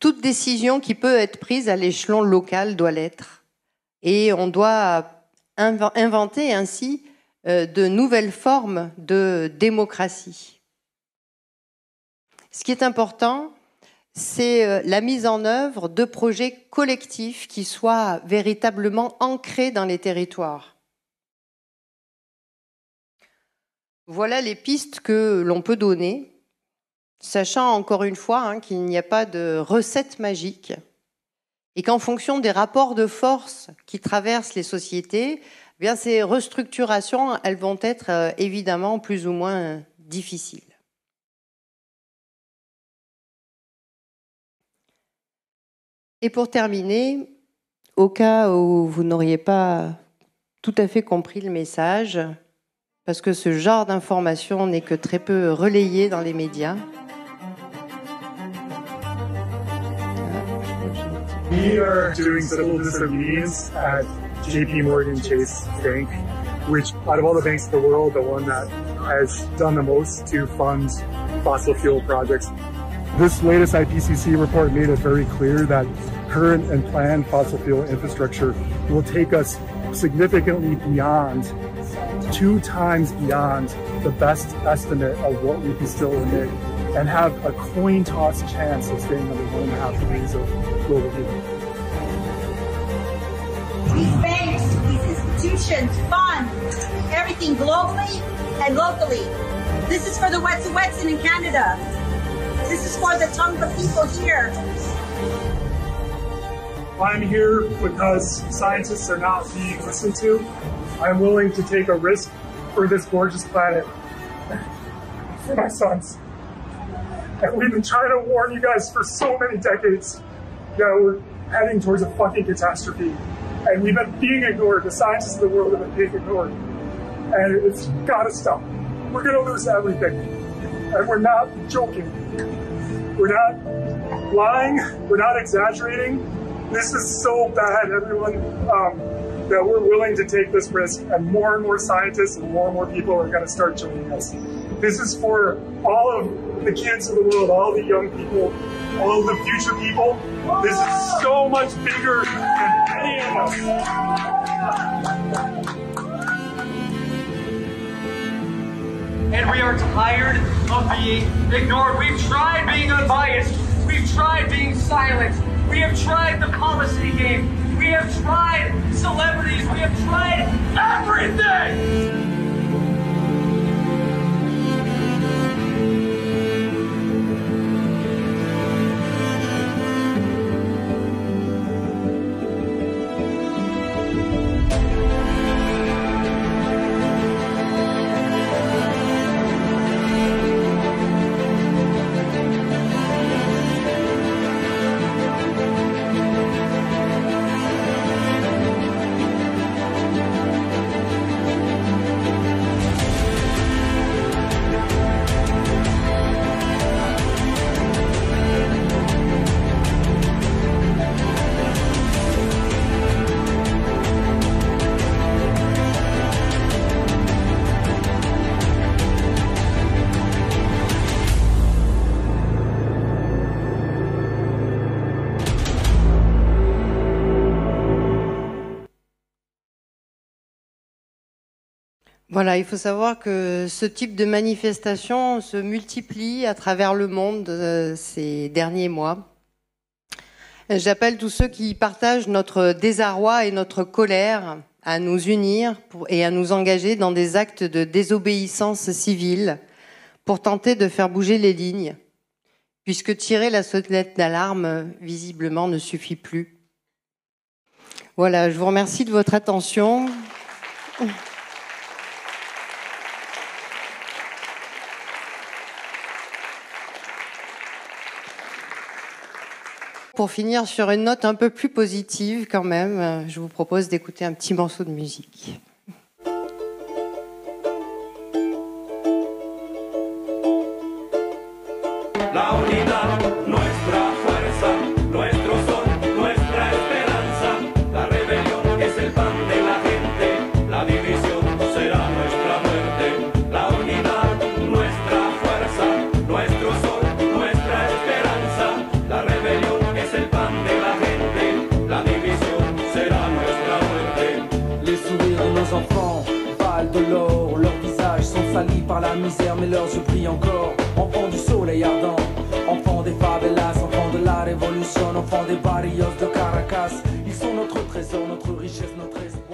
Toute décision qui peut être prise à l'échelon local doit l'être. Et on doit inventer ainsi euh, de nouvelles formes de démocratie. Ce qui est important, c'est euh, la mise en œuvre de projets collectifs qui soient véritablement ancrés dans les territoires. Voilà les pistes que l'on peut donner, sachant encore une fois hein, qu'il n'y a pas de recette magique et qu'en fonction des rapports de force qui traversent les sociétés, eh bien ces restructurations, elles vont être euh, évidemment plus ou moins difficiles. Et pour terminer, au cas où vous n'auriez pas tout à fait compris le message, parce que ce genre d'information n'est que très peu relayé dans les médias. We are doing civil disobedience at JP Morgan Chase Bank, which out of all the banks in the world, the one that has done the most to fund fossil fuel projects. This latest IPCC report made it very clear that current and planned fossil fuel infrastructure will take us significantly beyond two times beyond the best estimate of what we can still emit and have a coin toss chance of staying under one and a half degrees of global heating. These banks, these institutions fund everything globally and locally. This is for the Wet'suwet'en in Canada. This is for the of people here. I'm here because scientists are not being listened to. I'm willing to take a risk for this gorgeous planet, for [LAUGHS] my sons. And we've been trying to warn you guys for so many decades that we're heading towards a fucking catastrophe. And we've been being ignored. The scientists of the world have been being ignored. And it's gotta stop. We're gonna lose everything. And we're not joking. We're not lying. We're not exaggerating. This is so bad, everyone. Um, that we're willing to take this risk, and more and more scientists and more and more people are going to start joining us. This is for all of the kids of the world, all the young people, all the future people. This is so much bigger than any of us. And we are tired of being ignored. We've tried being unbiased. We've tried being silent. We have tried the policy game. We have tried celebrities. We have tried everything. il faut savoir que ce type de manifestation se multiplie à travers le monde euh, ces derniers mois. J'appelle tous ceux qui partagent notre désarroi et notre colère à nous unir et à nous engager dans des actes de désobéissance civile pour tenter de faire bouger les lignes, puisque tirer la sonnette d'alarme, visiblement, ne suffit plus. Voilà, je vous remercie de votre attention. pour finir sur une note un peu plus positive quand même, je vous propose d'écouter un petit morceau de musique. misère, mais l'heure je prie encore. Enfant du soleil ardent, enfant des favelas, enfants de la révolution, enfant des barrios de Caracas. Ils sont notre trésor, notre richesse, notre esprit.